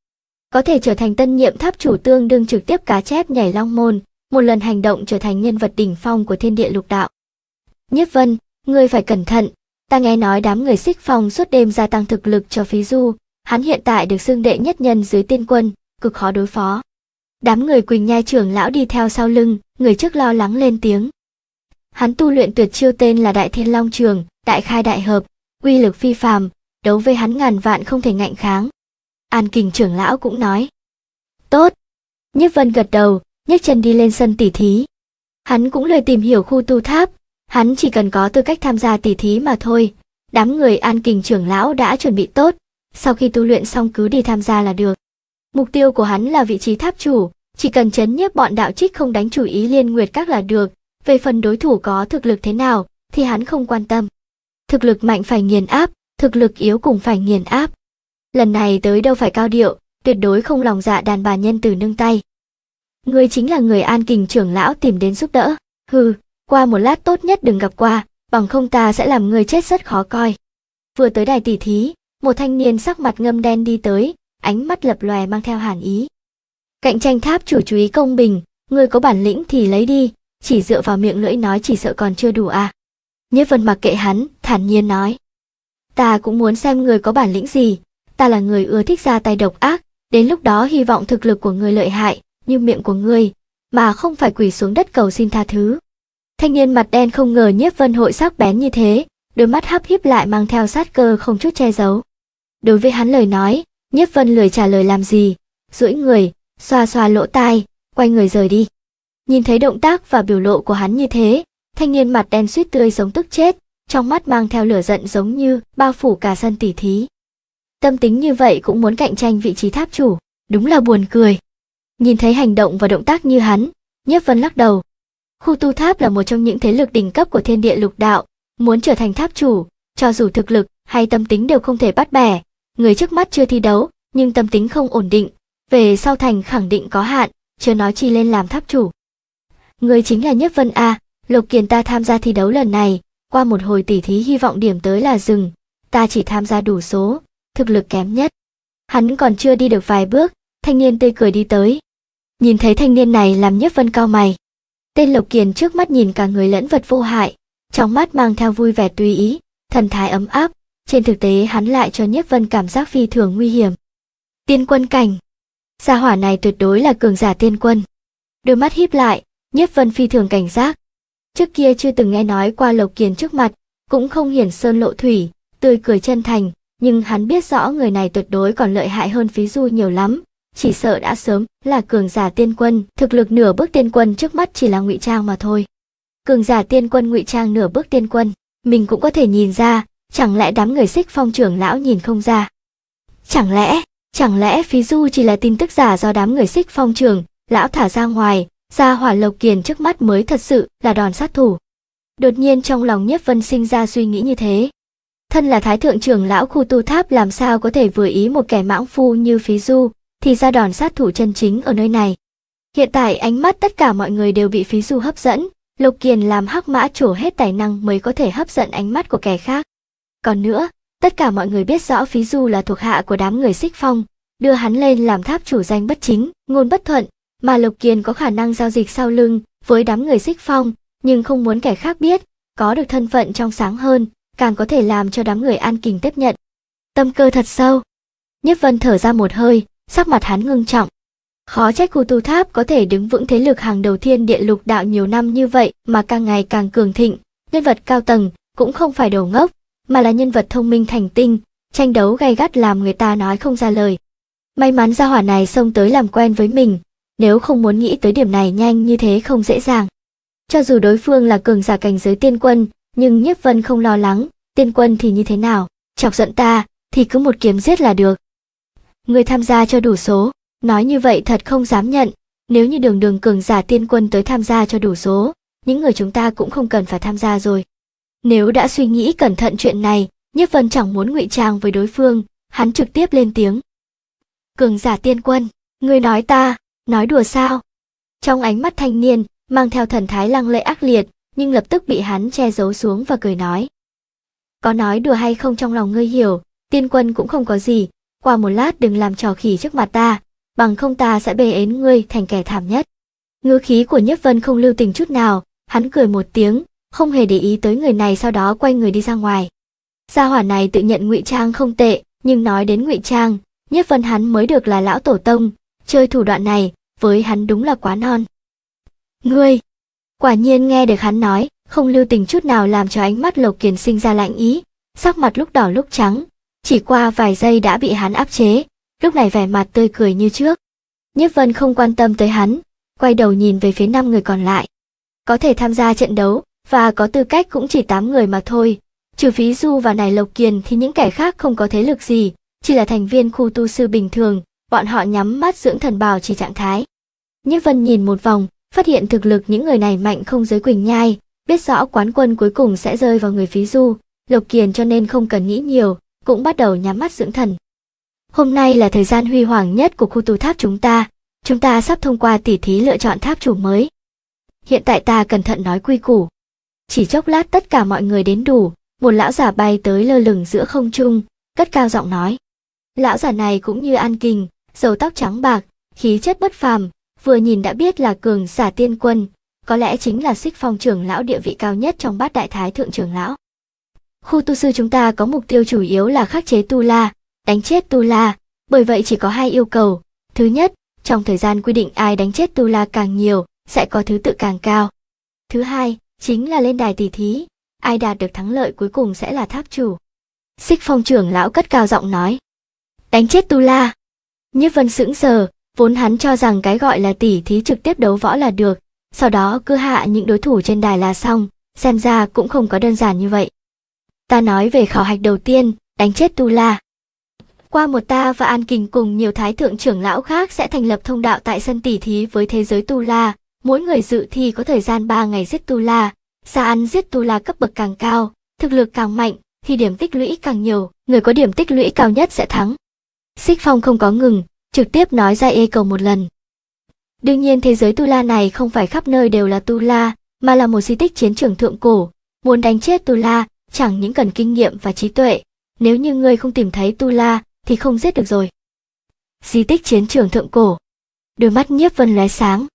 Có thể trở thành tân nhiệm tháp chủ tương đương trực tiếp cá chép nhảy long môn, một lần hành động trở thành nhân vật đỉnh phong của thiên địa lục đạo. Nhất Vân, ngươi phải cẩn thận, ta nghe nói đám người xích phong suốt đêm gia tăng thực lực cho phí du, hắn hiện tại được xưng đệ nhất nhân dưới tiên quân, cực khó đối phó. Đám người Quỳnh Nhai trưởng lão đi theo sau lưng, người trước lo lắng lên tiếng. Hắn tu luyện tuyệt chiêu tên là Đại Thiên Long Trường, Đại Khai Đại Hợp, uy lực phi phàm, đấu với hắn ngàn vạn không thể ngạnh kháng. An Kình trưởng lão cũng nói. Tốt. Nhất Vân gật đầu, nhấc chân đi lên sân tỉ thí. Hắn cũng lời tìm hiểu khu tu tháp, hắn chỉ cần có tư cách tham gia tỉ thí mà thôi. Đám người An Kình trưởng lão đã chuẩn bị tốt, sau khi tu luyện xong cứ đi tham gia là được. Mục tiêu của hắn là vị trí tháp chủ, chỉ cần chấn nhiếp bọn đạo trích không đánh chủ ý liên nguyệt các là được, về phần đối thủ có thực lực thế nào thì hắn không quan tâm thực lực mạnh phải nghiền áp, thực lực yếu cũng phải nghiền áp. Lần này tới đâu phải cao điệu, tuyệt đối không lòng dạ đàn bà nhân từ nương tay. Ngươi chính là người an kình trưởng lão tìm đến giúp đỡ. Hừ, qua một lát tốt nhất đừng gặp qua, bằng không ta sẽ làm ngươi chết rất khó coi. Vừa tới đài tỷ thí, một thanh niên sắc mặt ngâm đen đi tới, ánh mắt lập lòe mang theo hàn ý. Cạnh tranh tháp chủ chú ý công bình, ngươi có bản lĩnh thì lấy đi, chỉ dựa vào miệng lưỡi nói chỉ sợ còn chưa đủ à. Nhất vân mặc kệ hắn, thản nhiên nói. Ta cũng muốn xem người có bản lĩnh gì, ta là người ưa thích ra tay độc ác, đến lúc đó hy vọng thực lực của người lợi hại, như miệng của người, mà không phải quỳ xuống đất cầu xin tha thứ. Thanh niên mặt đen không ngờ nhiếp vân hội sắc bén như thế, đôi mắt hấp hiếp lại mang theo sát cơ không chút che giấu. Đối với hắn lời nói, nhiếp vân lười trả lời làm gì, duỗi người, xoa xoa lỗ tai, quay người rời đi. Nhìn thấy động tác và biểu lộ của hắn như thế, thanh niên mặt đen suýt tươi sống tức chết, trong mắt mang theo lửa giận giống như bao phủ cả sân tỉ thí. Tâm tính như vậy cũng muốn cạnh tranh vị trí tháp chủ, đúng là buồn cười. Nhìn thấy hành động và động tác như hắn, Nhiếp Vân lắc đầu. Khu tu tháp là một trong những thế lực đỉnh cấp của thiên địa lục đạo, muốn trở thành tháp chủ, cho dù thực lực hay tâm tính đều không thể bắt bẻ, người trước mắt chưa thi đấu, nhưng tâm tính không ổn định, về sau thành khẳng định có hạn, chưa nói chi lên làm tháp chủ. Người chính là Nhất Vân A, Lục Kiền ta tham gia thi đấu lần này, qua một hồi tỉ thí hy vọng điểm tới là rừng, ta chỉ tham gia đủ số, thực lực kém nhất. Hắn còn chưa đi được vài bước, thanh niên tươi cười đi tới. Nhìn thấy thanh niên này làm Nhất Vân cao mày. Tên Lộc Kiền trước mắt nhìn cả người lẫn vật vô hại, trong mắt mang theo vui vẻ tùy ý, thần thái ấm áp, trên thực tế hắn lại cho Nhất Vân cảm giác phi thường nguy hiểm. Tiên quân cảnh. Gia hỏa này tuyệt đối là cường giả tiên quân. Đôi mắt híp lại, Nhất Vân phi thường cảnh giác, trước kia chưa từng nghe nói qua Lộc Kiền trước mặt, cũng không hiển sơn lộ thủy, tươi cười chân thành, nhưng hắn biết rõ người này tuyệt đối còn lợi hại hơn phí du nhiều lắm, chỉ sợ đã sớm là cường giả tiên quân, thực lực nửa bước tiên quân trước mắt chỉ là ngụy trang mà thôi. Cường giả tiên quân ngụy trang nửa bước tiên quân, mình cũng có thể nhìn ra, chẳng lẽ đám người xích phong trưởng lão nhìn không ra? Chẳng lẽ, chẳng lẽ phí du chỉ là tin tức giả do đám người xích phong trưởng lão thả ra ngoài, gia hỏa lộc kiền trước mắt mới thật sự là đòn sát thủ. Đột nhiên trong lòng Nhiếp Vân sinh ra suy nghĩ như thế. Thân là thái thượng trưởng lão khu tu tháp làm sao có thể vừa ý một kẻ mãng phu như phí du, thì ra đòn sát thủ chân chính ở nơi này. Hiện tại ánh mắt tất cả mọi người đều bị phí du hấp dẫn, lộc Kiền làm hắc mã chủ hết tài năng mới có thể hấp dẫn ánh mắt của kẻ khác. Còn nữa, tất cả mọi người biết rõ phí du là thuộc hạ của đám người xích phong, đưa hắn lên làm tháp chủ danh bất chính, ngôn bất thuận, mà Lục Kiên có khả năng giao dịch sau lưng với đám người xích phong, nhưng không muốn kẻ khác biết, có được thân phận trong sáng hơn, càng có thể làm cho đám người An Kình tiếp nhận. Tâm cơ thật sâu. Nhất Vân thở ra một hơi, sắc mặt hắn ngưng trọng. Khó trách khu tu tháp có thể đứng vững thế lực hàng đầu thiên địa lục đạo nhiều năm như vậy mà càng ngày càng cường thịnh, nhân vật cao tầng cũng không phải đầu ngốc, mà là nhân vật thông minh thành tinh, tranh đấu gay gắt làm người ta nói không ra lời. May mắn gia hỏa này xông tới làm quen với mình, nếu không muốn nghĩ tới điểm này nhanh như thế không dễ dàng. Cho dù đối phương là cường giả cảnh giới tiên quân, nhưng Nhiếp Vân không lo lắng, tiên quân thì như thế nào, chọc giận ta thì cứ một kiếm giết là được. Người tham gia cho đủ số, nói như vậy thật không dám nhận, nếu như đường đường cường giả tiên quân tới tham gia cho đủ số, những người chúng ta cũng không cần phải tham gia rồi. Nếu đã suy nghĩ cẩn thận chuyện này, Nhiếp Vân chẳng muốn ngụy trang với đối phương, hắn trực tiếp lên tiếng. Cường giả tiên quân, ngươi nói ta, nói đùa sao trong ánh mắt thanh niên mang theo thần thái lăng lệ ác liệt nhưng lập tức bị hắn che giấu xuống và cười nói có nói đùa hay không trong lòng ngươi hiểu tiên quân cũng không có gì qua một lát đừng làm trò khỉ trước mặt ta bằng không ta sẽ bê ến ngươi thành kẻ thảm nhất ngư khí của nhất vân không lưu tình chút nào hắn cười một tiếng không hề để ý tới người này sau đó quay người đi ra ngoài gia hỏa này tự nhận ngụy trang không tệ nhưng nói đến ngụy trang nhất vân hắn mới được là lão tổ tông chơi thủ đoạn này với hắn đúng là quá non ngươi quả nhiên nghe được hắn nói không lưu tình chút nào làm cho ánh mắt lộc kiền sinh ra lạnh ý sắc mặt lúc đỏ lúc trắng chỉ qua vài giây đã bị hắn áp chế lúc này vẻ mặt tươi cười như trước nhiếp vân không quan tâm tới hắn quay đầu nhìn về phía năm người còn lại có thể tham gia trận đấu và có tư cách cũng chỉ tám người mà thôi. Trừ phí Du và Này Lộc Kiền thì những kẻ khác không có thế lực gì, chỉ là thành viên khu tu sư bình thường, bọn họ nhắm mắt dưỡng thần bào chỉ trạng thái. Nhất Vân nhìn một vòng, phát hiện thực lực những người này mạnh không giới Quỳnh Nhai, biết rõ quán quân cuối cùng sẽ rơi vào người phí du, Lộc Kiền cho nên không cần nghĩ nhiều, cũng bắt đầu nhắm mắt dưỡng thần. Hôm nay là thời gian huy hoàng nhất của khu tu tháp chúng ta, chúng ta sắp thông qua tỉ thí lựa chọn tháp chủ mới. Hiện tại ta cẩn thận nói quy củ. Chỉ chốc lát tất cả mọi người đến đủ, một lão giả bay tới lơ lửng giữa không trung, cất cao giọng nói. Lão giả này cũng như An Kình, dầu tóc trắng bạc, khí chất bất phàm, vừa nhìn đã biết là cường giả tiên quân, có lẽ chính là xích phong trưởng lão địa vị cao nhất trong bát đại thái thượng trưởng lão. Khu tu sư chúng ta có mục tiêu chủ yếu là khắc chế tu la, đánh chết tu la, bởi vậy chỉ có hai yêu cầu. Thứ nhất, trong thời gian quy định ai đánh chết tu la càng nhiều, sẽ có thứ tự càng cao. Thứ hai, chính là lên đài tỷ thí, ai đạt được thắng lợi cuối cùng sẽ là tháp chủ. Xích phong trưởng lão cất cao giọng nói. Đánh chết tu la! Nhất Vân sững sờ, vốn hắn cho rằng cái gọi là tỉ thí trực tiếp đấu võ là được, sau đó cứ hạ những đối thủ trên đài là xong, xem ra cũng không có đơn giản như vậy. Ta nói về khảo hạch đầu tiên, đánh chết Tu La. Qua một ta và An Kình cùng nhiều thái thượng trưởng lão khác sẽ thành lập thông đạo tại sân tỉ thí với thế giới Tu La, mỗi người dự thi có thời gian 3 ngày giết Tu La, xa ăn giết Tu La cấp bậc càng cao, thực lực càng mạnh, thì điểm tích lũy càng nhiều, người có điểm tích lũy cao nhất sẽ thắng. Xích Phong không có ngừng, trực tiếp nói ra yêu cầu một lần. Đương nhiên thế giới Tu La này không phải khắp nơi đều là Tu La, mà là một di tích chiến trường thượng cổ. Muốn đánh chết Tu La, chẳng những cần kinh nghiệm và trí tuệ. Nếu như ngươi không tìm thấy Tu La, thì không giết được rồi. Di tích chiến trường thượng cổ. Đôi mắt nhiếp vân lóe sáng.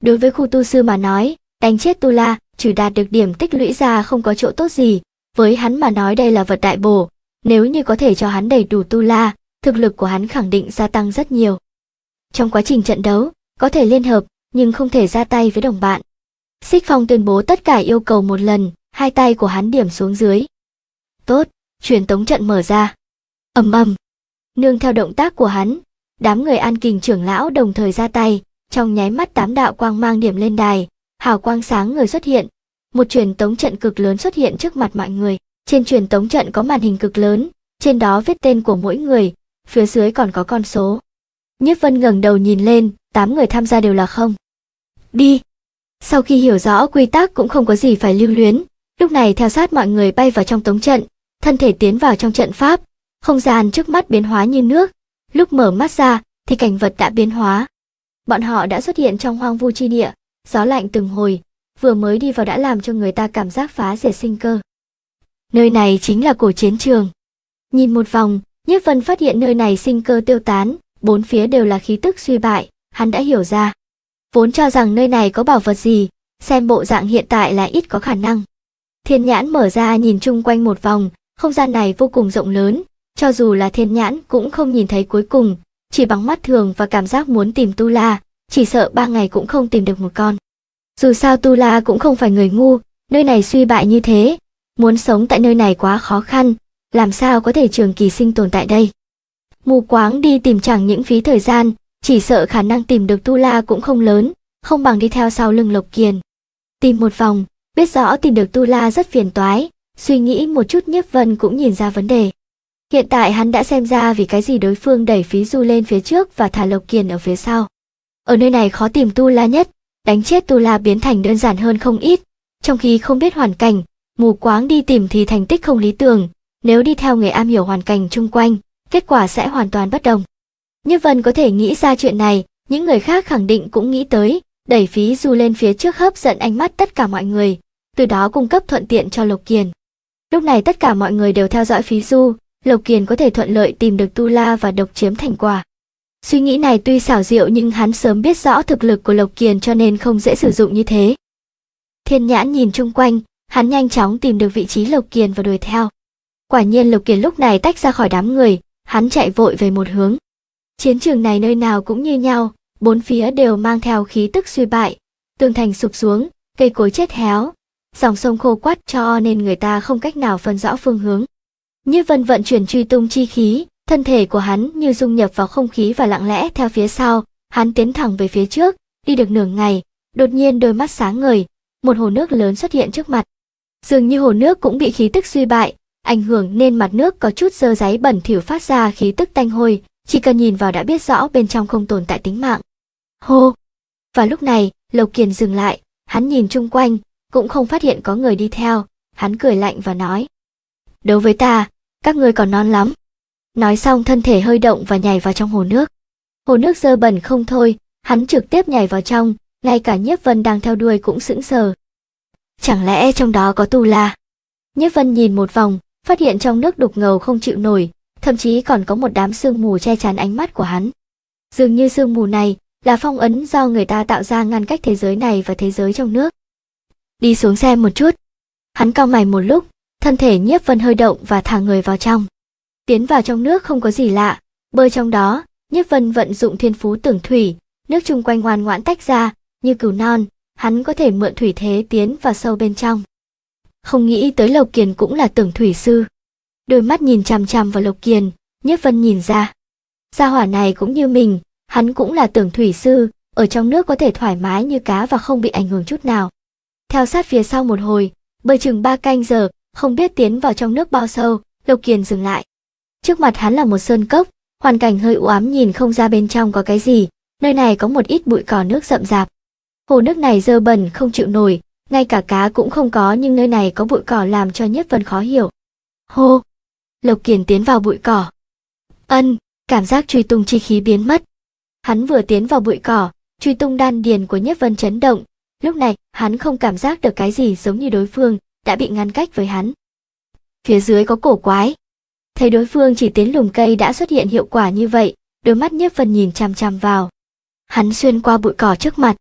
Đối với khu tu sư mà nói, đánh chết Tu La, chỉ đạt được điểm tích lũy ra không có chỗ tốt gì. Với hắn mà nói đây là vật đại bổ. Nếu như có thể cho hắn đầy đủ Tu La, thực lực của hắn khẳng định gia tăng rất nhiều. Trong quá trình trận đấu, có thể liên hợp, nhưng không thể ra tay với đồng bạn. Xích Phong tuyên bố tất cả yêu cầu một lần, hai tay của hắn điểm xuống dưới. Tốt, truyền tống trận mở ra. ầm ầm. Nương theo động tác của hắn, đám người an kình trưởng lão đồng thời ra tay, trong nháy mắt tám đạo quang mang điểm lên đài, hào quang sáng người xuất hiện. Một truyền tống trận cực lớn xuất hiện trước mặt mọi người. Trên truyền tống trận có màn hình cực lớn, trên đó viết tên của mỗi người, phía dưới còn có con số. Nhiếp Vân ngẩng đầu nhìn lên, tám người tham gia đều là không. Đi. Sau khi hiểu rõ quy tắc cũng không có gì phải lưu luyến, lúc này theo sát mọi người bay vào trong tống trận, thân thể tiến vào trong trận pháp, không gian trước mắt biến hóa như nước, lúc mở mắt ra thì cảnh vật đã biến hóa. Bọn họ đã xuất hiện trong hoang vu chi địa, gió lạnh từng hồi, vừa mới đi vào đã làm cho người ta cảm giác phá rẻ sinh cơ. Nơi này chính là cổ chiến trường. Nhìn một vòng, Nhiếp Vân phát hiện nơi này sinh cơ tiêu tán, bốn phía đều là khí tức suy bại, hắn đã hiểu ra. Vốn cho rằng nơi này có bảo vật gì, xem bộ dạng hiện tại là ít có khả năng. Thiên nhãn mở ra nhìn chung quanh một vòng, không gian này vô cùng rộng lớn, cho dù là thiên nhãn cũng không nhìn thấy cuối cùng, chỉ bằng mắt thường và cảm giác muốn tìm Tu La, chỉ sợ ba ngày cũng không tìm được một con. Dù sao Tu La cũng không phải người ngu, nơi này suy bại như thế, muốn sống tại nơi này quá khó khăn, làm sao có thể trường kỳ sinh tồn tại đây. Mù quáng đi tìm chẳng những phí thời gian, chỉ sợ khả năng tìm được Tu La cũng không lớn, không bằng đi theo sau lưng Lộc Kiền. Tìm một vòng, biết rõ tìm được Tu La rất phiền toái, suy nghĩ một chút Nhiếp Vân cũng nhìn ra vấn đề. Hiện tại hắn đã xem ra vì cái gì đối phương đẩy phí du lên phía trước và thả Lộc Kiền ở phía sau. Ở nơi này khó tìm Tu La nhất, đánh chết Tu La biến thành đơn giản hơn không ít, trong khi không biết hoàn cảnh, mù quáng đi tìm thì thành tích không lý tưởng, nếu đi theo người am hiểu hoàn cảnh chung quanh, kết quả sẽ hoàn toàn bất đồng. Như Vân có thể nghĩ ra chuyện này, những người khác khẳng định cũng nghĩ tới, đẩy phí du lên phía trước hấp dẫn ánh mắt tất cả mọi người, từ đó cung cấp thuận tiện cho lục Kiền. Lúc này tất cả mọi người đều theo dõi phí du, lục Kiền có thể thuận lợi tìm được Tu La và độc chiếm thành quả. Suy nghĩ này tuy xảo diệu nhưng hắn sớm biết rõ thực lực của Lộc Kiền cho nên không dễ sử dụng như thế. Thiên nhãn nhìn chung quanh, hắn nhanh chóng tìm được vị trí Lộc Kiền và đuổi theo. Quả nhiên Lục Kiền lúc này tách ra khỏi đám người, hắn chạy vội về một hướng. Chiến trường này nơi nào cũng như nhau, bốn phía đều mang theo khí tức suy bại, tường thành sụp xuống, cây cối chết héo, dòng sông khô quắt cho nên người ta không cách nào phân rõ phương hướng. Như vân vận chuyển truy tung chi khí, thân thể của hắn như dung nhập vào không khí và lặng lẽ theo phía sau, hắn tiến thẳng về phía trước, đi được nửa ngày, đột nhiên đôi mắt sáng ngời, một hồ nước lớn xuất hiện trước mặt. Dường như hồ nước cũng bị khí tức suy bại, ảnh hưởng nên mặt nước có chút dơ giấy bẩn thỉu phát ra khí tức tanh hôi, chỉ cần nhìn vào đã biết rõ bên trong không tồn tại tính mạng. Hô! Và lúc này, lầu Kiền dừng lại, hắn nhìn chung quanh, cũng không phát hiện có người đi theo, hắn cười lạnh và nói. đối với ta, các ngươi còn non lắm. Nói xong thân thể hơi động và nhảy vào trong hồ nước. Hồ nước dơ bẩn không thôi, hắn trực tiếp nhảy vào trong, ngay cả Nhiếp Vân đang theo đuôi cũng sững sờ. Chẳng lẽ trong đó có tu la? Nhiếp Vân nhìn một vòng, phát hiện trong nước đục ngầu không chịu nổi, thậm chí còn có một đám sương mù che chắn ánh mắt của hắn. Dường như sương mù này là phong ấn do người ta tạo ra ngăn cách thế giới này và thế giới trong nước. Đi xuống xe một chút. Hắn cao mày một lúc, thân thể nhiếp vân hơi động và thả người vào trong. Tiến vào trong nước không có gì lạ, bơi trong đó, nhiếp vân vận dụng thiên phú tưởng thủy, nước chung quanh ngoan ngoãn tách ra, như cừu non, hắn có thể mượn thủy thế tiến vào sâu bên trong không nghĩ tới Lộc Kiền cũng là tưởng thủy sư. Đôi mắt nhìn chằm chằm vào Lộc Kiền, nhất Vân nhìn ra. Gia hỏa này cũng như mình, hắn cũng là tưởng thủy sư, ở trong nước có thể thoải mái như cá và không bị ảnh hưởng chút nào. Theo sát phía sau một hồi, bơi chừng ba canh giờ, không biết tiến vào trong nước bao sâu, Lộc Kiền dừng lại. Trước mặt hắn là một sơn cốc, hoàn cảnh hơi u ám nhìn không ra bên trong có cái gì, nơi này có một ít bụi cỏ nước rậm rạp. Hồ nước này dơ bẩn không chịu nổi, ngay cả cá cũng không có nhưng nơi này có bụi cỏ làm cho Nhất Vân khó hiểu. Hô! Lộc Kiền tiến vào bụi cỏ. Ân, cảm giác truy tung chi khí biến mất. Hắn vừa tiến vào bụi cỏ, truy tung đan điền của Nhất Vân chấn động. Lúc này, hắn không cảm giác được cái gì giống như đối phương đã bị ngăn cách với hắn. Phía dưới có cổ quái. Thấy đối phương chỉ tiến lùm cây đã xuất hiện hiệu quả như vậy, đôi mắt Nhất Vân nhìn chằm chằm vào. Hắn xuyên qua bụi cỏ trước mặt,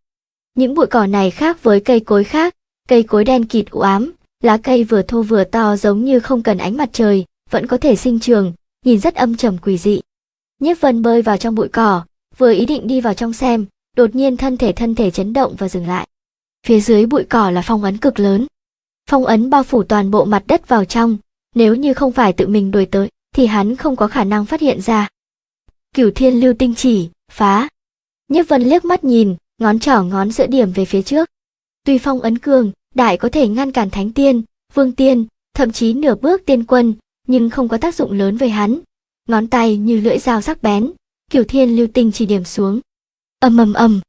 những bụi cỏ này khác với cây cối khác, cây cối đen kịt u ám, lá cây vừa thô vừa to giống như không cần ánh mặt trời, vẫn có thể sinh trường, nhìn rất âm trầm quỷ dị. Nhiếp Vân bơi vào trong bụi cỏ, vừa ý định đi vào trong xem, đột nhiên thân thể thân thể chấn động và dừng lại. Phía dưới bụi cỏ là phong ấn cực lớn. Phong ấn bao phủ toàn bộ mặt đất vào trong, nếu như không phải tự mình đuổi tới thì hắn không có khả năng phát hiện ra. Cửu Thiên Lưu Tinh Chỉ, phá. Nhiếp Vân liếc mắt nhìn, ngón trỏ ngón giữa điểm về phía trước. Tuy phong ấn cường, đại có thể ngăn cản thánh tiên, vương tiên, thậm chí nửa bước tiên quân, nhưng không có tác dụng lớn với hắn. Ngón tay như lưỡi dao sắc bén, Cửu Thiên Lưu Tinh chỉ điểm xuống. Ầm ầm ầm.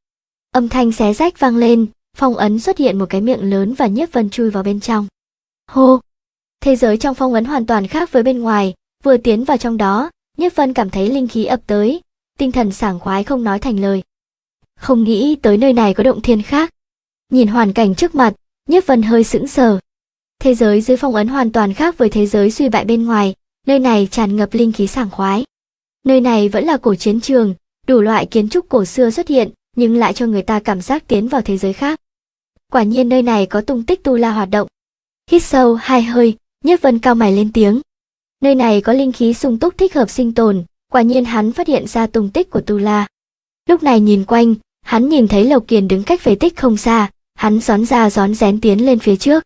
Âm thanh xé rách vang lên, phong ấn xuất hiện một cái miệng lớn và nhiếp vân chui vào bên trong. Hô. Thế giới trong phong ấn hoàn toàn khác với bên ngoài, vừa tiến vào trong đó, nhiếp vân cảm thấy linh khí ập tới, tinh thần sảng khoái không nói thành lời không nghĩ tới nơi này có động thiên khác. Nhìn hoàn cảnh trước mặt, Nhiếp Vân hơi sững sờ. Thế giới dưới phong ấn hoàn toàn khác với thế giới suy bại bên ngoài, nơi này tràn ngập linh khí sảng khoái. Nơi này vẫn là cổ chiến trường, đủ loại kiến trúc cổ xưa xuất hiện, nhưng lại cho người ta cảm giác tiến vào thế giới khác. Quả nhiên nơi này có tung tích tu la hoạt động. Hít sâu hai hơi, Nhiếp Vân cao mày lên tiếng. Nơi này có linh khí sung túc thích hợp sinh tồn, quả nhiên hắn phát hiện ra tung tích của tu la. Lúc này nhìn quanh, Hắn nhìn thấy lầu Kiền đứng cách phế tích không xa, hắn gión ra gión rén tiến lên phía trước.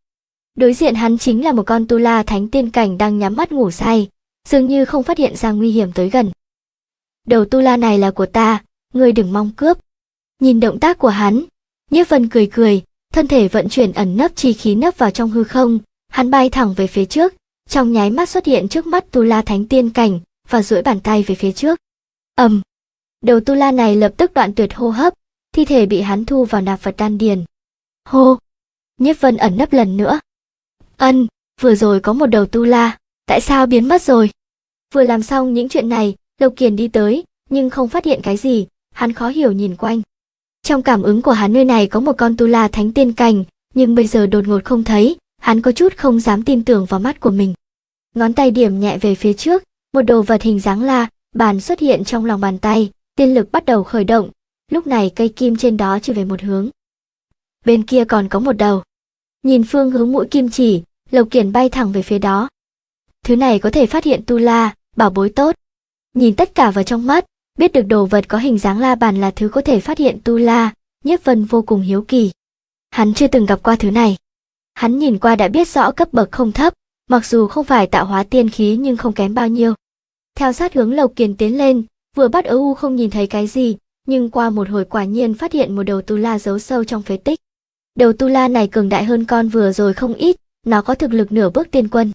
Đối diện hắn chính là một con tu la thánh tiên cảnh đang nhắm mắt ngủ say, dường như không phát hiện ra nguy hiểm tới gần. Đầu tu la này là của ta, ngươi đừng mong cướp. Nhìn động tác của hắn, Nhiếp Vân cười cười, thân thể vận chuyển ẩn nấp chi khí nấp vào trong hư không, hắn bay thẳng về phía trước, trong nháy mắt xuất hiện trước mắt tu la thánh tiên cảnh và duỗi bàn tay về phía trước. Ầm. Đầu tu la này lập tức đoạn tuyệt hô hấp, thi thể bị hắn thu vào nạp vật đan điền. Hô! Nhiếp vân ẩn nấp lần nữa. Ân, vừa rồi có một đầu tu la, tại sao biến mất rồi? Vừa làm xong những chuyện này, Lộc Kiền đi tới, nhưng không phát hiện cái gì, hắn khó hiểu nhìn quanh. Trong cảm ứng của hắn nơi này có một con tu la thánh tiên cành, nhưng bây giờ đột ngột không thấy, hắn có chút không dám tin tưởng vào mắt của mình. Ngón tay điểm nhẹ về phía trước, một đồ vật hình dáng la, bàn xuất hiện trong lòng bàn tay, tiên lực bắt đầu khởi động, lúc này cây kim trên đó chỉ về một hướng. Bên kia còn có một đầu. Nhìn phương hướng mũi kim chỉ, Lộc Kiển bay thẳng về phía đó. Thứ này có thể phát hiện tu la, bảo bối tốt. Nhìn tất cả vào trong mắt, biết được đồ vật có hình dáng la bàn là thứ có thể phát hiện tu la, Nhiếp Vân vô cùng hiếu kỳ. Hắn chưa từng gặp qua thứ này. Hắn nhìn qua đã biết rõ cấp bậc không thấp, mặc dù không phải tạo hóa tiên khí nhưng không kém bao nhiêu. Theo sát hướng Lộc Kiền tiến lên, vừa bắt ở u không nhìn thấy cái gì, nhưng qua một hồi quả nhiên phát hiện một đầu tu la giấu sâu trong phế tích. Đầu tu la này cường đại hơn con vừa rồi không ít, nó có thực lực nửa bước tiên quân.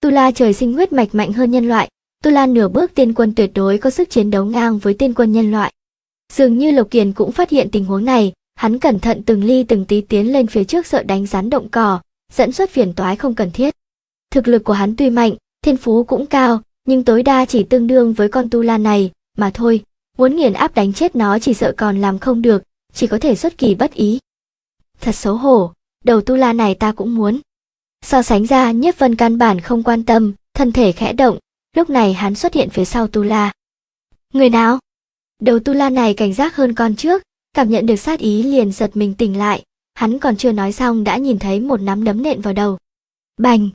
Tu la trời sinh huyết mạch mạnh hơn nhân loại, tu la nửa bước tiên quân tuyệt đối có sức chiến đấu ngang với tiên quân nhân loại. Dường như Lộc Kiền cũng phát hiện tình huống này, hắn cẩn thận từng ly từng tí tiến lên phía trước sợ đánh rắn động cỏ, dẫn xuất phiền toái không cần thiết. Thực lực của hắn tuy mạnh, thiên phú cũng cao, nhưng tối đa chỉ tương đương với con tu la này mà thôi muốn nghiền áp đánh chết nó chỉ sợ còn làm không được, chỉ có thể xuất kỳ bất ý. Thật xấu hổ, đầu tu la này ta cũng muốn. So sánh ra nhiếp vân căn bản không quan tâm, thân thể khẽ động, lúc này hắn xuất hiện phía sau tu la. Người nào? Đầu tu la này cảnh giác hơn con trước, cảm nhận được sát ý liền giật mình tỉnh lại, hắn còn chưa nói xong đã nhìn thấy một nắm đấm nện vào đầu. Bành!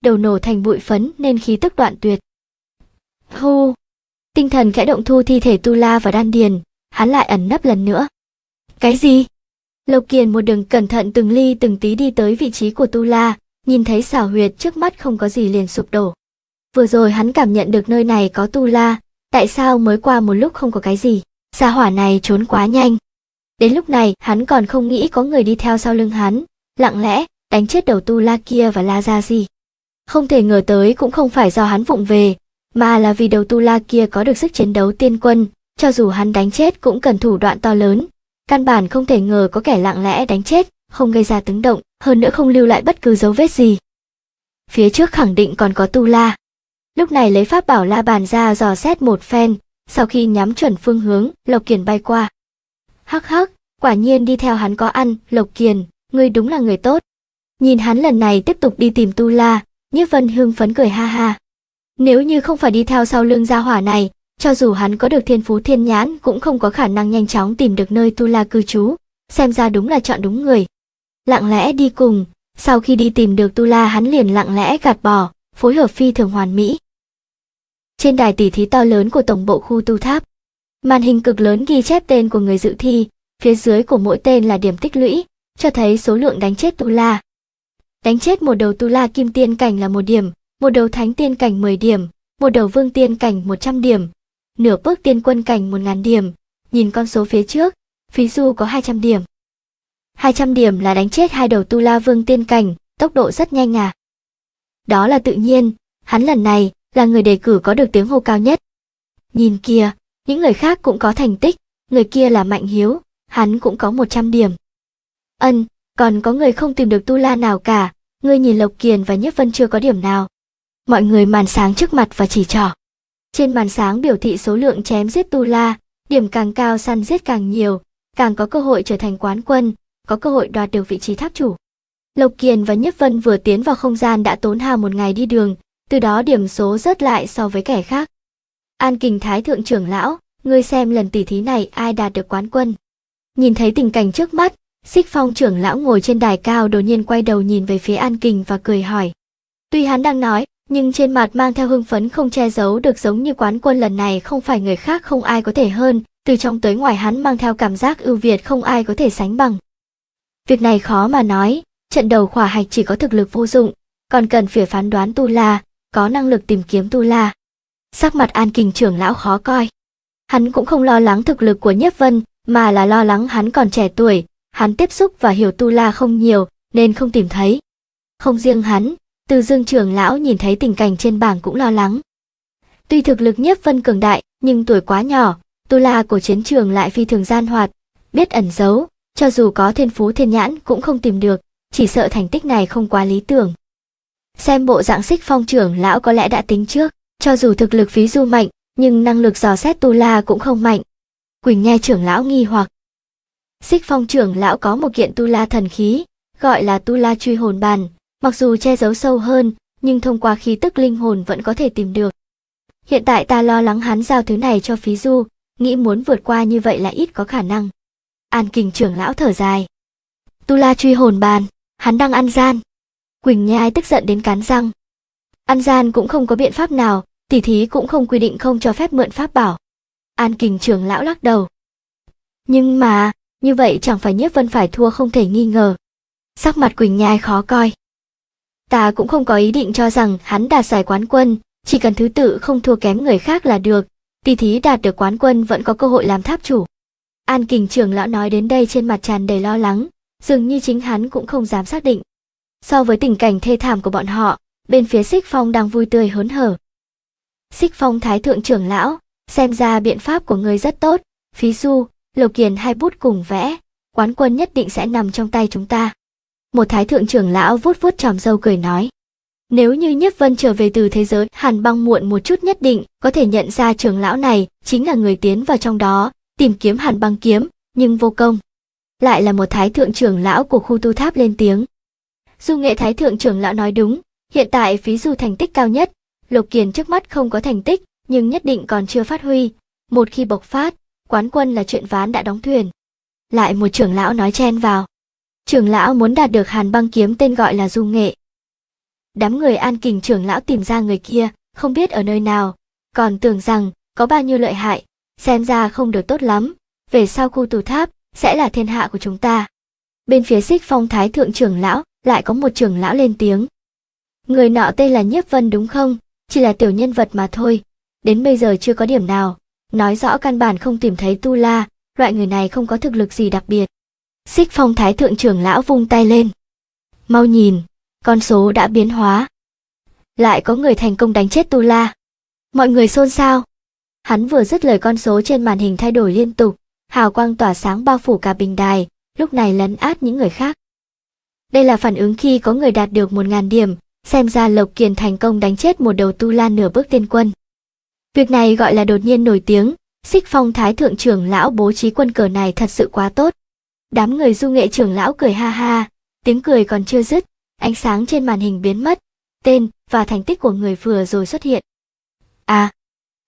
Đầu nổ thành bụi phấn nên khí tức đoạn tuyệt. Hô! tinh thần khẽ động thu thi thể tu la và đan điền hắn lại ẩn nấp lần nữa cái gì lộc kiền một đường cẩn thận từng ly từng tí đi tới vị trí của tu la nhìn thấy xảo huyệt trước mắt không có gì liền sụp đổ vừa rồi hắn cảm nhận được nơi này có tu la tại sao mới qua một lúc không có cái gì xa hỏa này trốn quá nhanh đến lúc này hắn còn không nghĩ có người đi theo sau lưng hắn lặng lẽ đánh chết đầu tu la kia và la ra gì không thể ngờ tới cũng không phải do hắn vụng về mà là vì đầu tu la kia có được sức chiến đấu tiên quân, cho dù hắn đánh chết cũng cần thủ đoạn to lớn. Căn bản không thể ngờ có kẻ lặng lẽ đánh chết, không gây ra tiếng động, hơn nữa không lưu lại bất cứ dấu vết gì. Phía trước khẳng định còn có tu la. Lúc này lấy pháp bảo la bàn ra dò xét một phen, sau khi nhắm chuẩn phương hướng, Lộc Kiền bay qua. Hắc hắc, quả nhiên đi theo hắn có ăn, Lộc Kiền, ngươi đúng là người tốt. Nhìn hắn lần này tiếp tục đi tìm tu la, Nhiếp Vân hương phấn cười ha ha. Nếu như không phải đi theo sau lưng gia hỏa này, cho dù hắn có được thiên phú thiên nhãn cũng không có khả năng nhanh chóng tìm được nơi Tu La cư trú, xem ra đúng là chọn đúng người. Lặng lẽ đi cùng, sau khi đi tìm được Tu La hắn liền lặng lẽ gạt bỏ, phối hợp phi thường hoàn mỹ. Trên đài tỉ thí to lớn của tổng bộ khu tu tháp, màn hình cực lớn ghi chép tên của người dự thi, phía dưới của mỗi tên là điểm tích lũy, cho thấy số lượng đánh chết Tu La. Đánh chết một đầu Tu La kim tiên cảnh là một điểm, một đầu thánh tiên cảnh 10 điểm, một đầu vương tiên cảnh 100 điểm, nửa bước tiên quân cảnh 1000 điểm, nhìn con số phía trước, phí du có 200 điểm. 200 điểm là đánh chết hai đầu tu la vương tiên cảnh, tốc độ rất nhanh à. Đó là tự nhiên, hắn lần này là người đề cử có được tiếng hô cao nhất. Nhìn kia, những người khác cũng có thành tích, người kia là Mạnh Hiếu, hắn cũng có 100 điểm. Ân, còn có người không tìm được tu la nào cả, ngươi nhìn Lộc Kiền và Nhất Vân chưa có điểm nào mọi người màn sáng trước mặt và chỉ trỏ. Trên màn sáng biểu thị số lượng chém giết tu la, điểm càng cao săn giết càng nhiều, càng có cơ hội trở thành quán quân, có cơ hội đoạt được vị trí tháp chủ. Lộc Kiền và Nhất Vân vừa tiến vào không gian đã tốn hao một ngày đi đường, từ đó điểm số rớt lại so với kẻ khác. An Kình Thái Thượng trưởng lão, ngươi xem lần tỷ thí này ai đạt được quán quân. Nhìn thấy tình cảnh trước mắt, Xích Phong trưởng lão ngồi trên đài cao đột nhiên quay đầu nhìn về phía An Kình và cười hỏi. Tuy hắn đang nói, nhưng trên mặt mang theo hưng phấn không che giấu được giống như quán quân lần này không phải người khác không ai có thể hơn, từ trong tới ngoài hắn mang theo cảm giác ưu việt không ai có thể sánh bằng. Việc này khó mà nói, trận đầu khỏa hạch chỉ có thực lực vô dụng, còn cần phải phán đoán tu la, có năng lực tìm kiếm tu la. Sắc mặt an kình trưởng lão khó coi. Hắn cũng không lo lắng thực lực của Nhất Vân, mà là lo lắng hắn còn trẻ tuổi, hắn tiếp xúc và hiểu tu la không nhiều, nên không tìm thấy. Không riêng hắn, từ Dương trưởng lão nhìn thấy tình cảnh trên bảng cũng lo lắng. Tuy thực lực Nhất vân cường đại, nhưng tuổi quá nhỏ, tu la của chiến trường lại phi thường gian hoạt, biết ẩn giấu, cho dù có thiên phú thiên nhãn cũng không tìm được, chỉ sợ thành tích này không quá lý tưởng. Xem bộ dạng xích phong trưởng lão có lẽ đã tính trước, cho dù thực lực phí du mạnh, nhưng năng lực dò xét tu la cũng không mạnh. Quỳnh nghe trưởng lão nghi hoặc. Xích phong trưởng lão có một kiện tu la thần khí, gọi là tu la truy hồn bàn, mặc dù che giấu sâu hơn, nhưng thông qua khí tức linh hồn vẫn có thể tìm được. Hiện tại ta lo lắng hắn giao thứ này cho phí du, nghĩ muốn vượt qua như vậy là ít có khả năng. An kình trưởng lão thở dài. Tu la truy hồn bàn, hắn đang ăn gian. Quỳnh nhai tức giận đến cán răng. Ăn gian cũng không có biện pháp nào, tỉ thí cũng không quy định không cho phép mượn pháp bảo. An kình trưởng lão lắc đầu. Nhưng mà, như vậy chẳng phải nhiếp vân phải thua không thể nghi ngờ. Sắc mặt Quỳnh nhai khó coi ta cũng không có ý định cho rằng hắn đạt giải quán quân, chỉ cần thứ tự không thua kém người khác là được, tỷ thí đạt được quán quân vẫn có cơ hội làm tháp chủ. An Kình trưởng lão nói đến đây trên mặt tràn đầy lo lắng, dường như chính hắn cũng không dám xác định. So với tình cảnh thê thảm của bọn họ, bên phía Xích Phong đang vui tươi hớn hở. Xích Phong thái thượng trưởng lão, xem ra biện pháp của người rất tốt, phí du, lộc kiền hai bút cùng vẽ, quán quân nhất định sẽ nằm trong tay chúng ta một thái thượng trưởng lão vuốt vuốt tròm râu cười nói. Nếu như Nhất Vân trở về từ thế giới hàn băng muộn một chút nhất định, có thể nhận ra trưởng lão này chính là người tiến vào trong đó, tìm kiếm hàn băng kiếm, nhưng vô công. Lại là một thái thượng trưởng lão của khu tu tháp lên tiếng. Du nghệ thái thượng trưởng lão nói đúng, hiện tại phí du thành tích cao nhất, Lục Kiền trước mắt không có thành tích, nhưng nhất định còn chưa phát huy. Một khi bộc phát, quán quân là chuyện ván đã đóng thuyền. Lại một trưởng lão nói chen vào trưởng lão muốn đạt được hàn băng kiếm tên gọi là du nghệ đám người an kình trưởng lão tìm ra người kia không biết ở nơi nào còn tưởng rằng có bao nhiêu lợi hại xem ra không được tốt lắm về sau khu tù tháp sẽ là thiên hạ của chúng ta bên phía xích phong thái thượng trưởng lão lại có một trưởng lão lên tiếng người nọ tên là nhiếp vân đúng không chỉ là tiểu nhân vật mà thôi đến bây giờ chưa có điểm nào nói rõ căn bản không tìm thấy tu la loại người này không có thực lực gì đặc biệt Xích phong thái thượng trưởng lão vung tay lên. Mau nhìn, con số đã biến hóa. Lại có người thành công đánh chết Tu La. Mọi người xôn xao. Hắn vừa dứt lời con số trên màn hình thay đổi liên tục, hào quang tỏa sáng bao phủ cả bình đài, lúc này lấn át những người khác. Đây là phản ứng khi có người đạt được 1.000 điểm, xem ra Lộc Kiền thành công đánh chết một đầu Tu La nửa bước tiên quân. Việc này gọi là đột nhiên nổi tiếng, xích phong thái thượng trưởng lão bố trí quân cờ này thật sự quá tốt. Đám người du nghệ trưởng lão cười ha ha, tiếng cười còn chưa dứt, ánh sáng trên màn hình biến mất, tên và thành tích của người vừa rồi xuất hiện. À,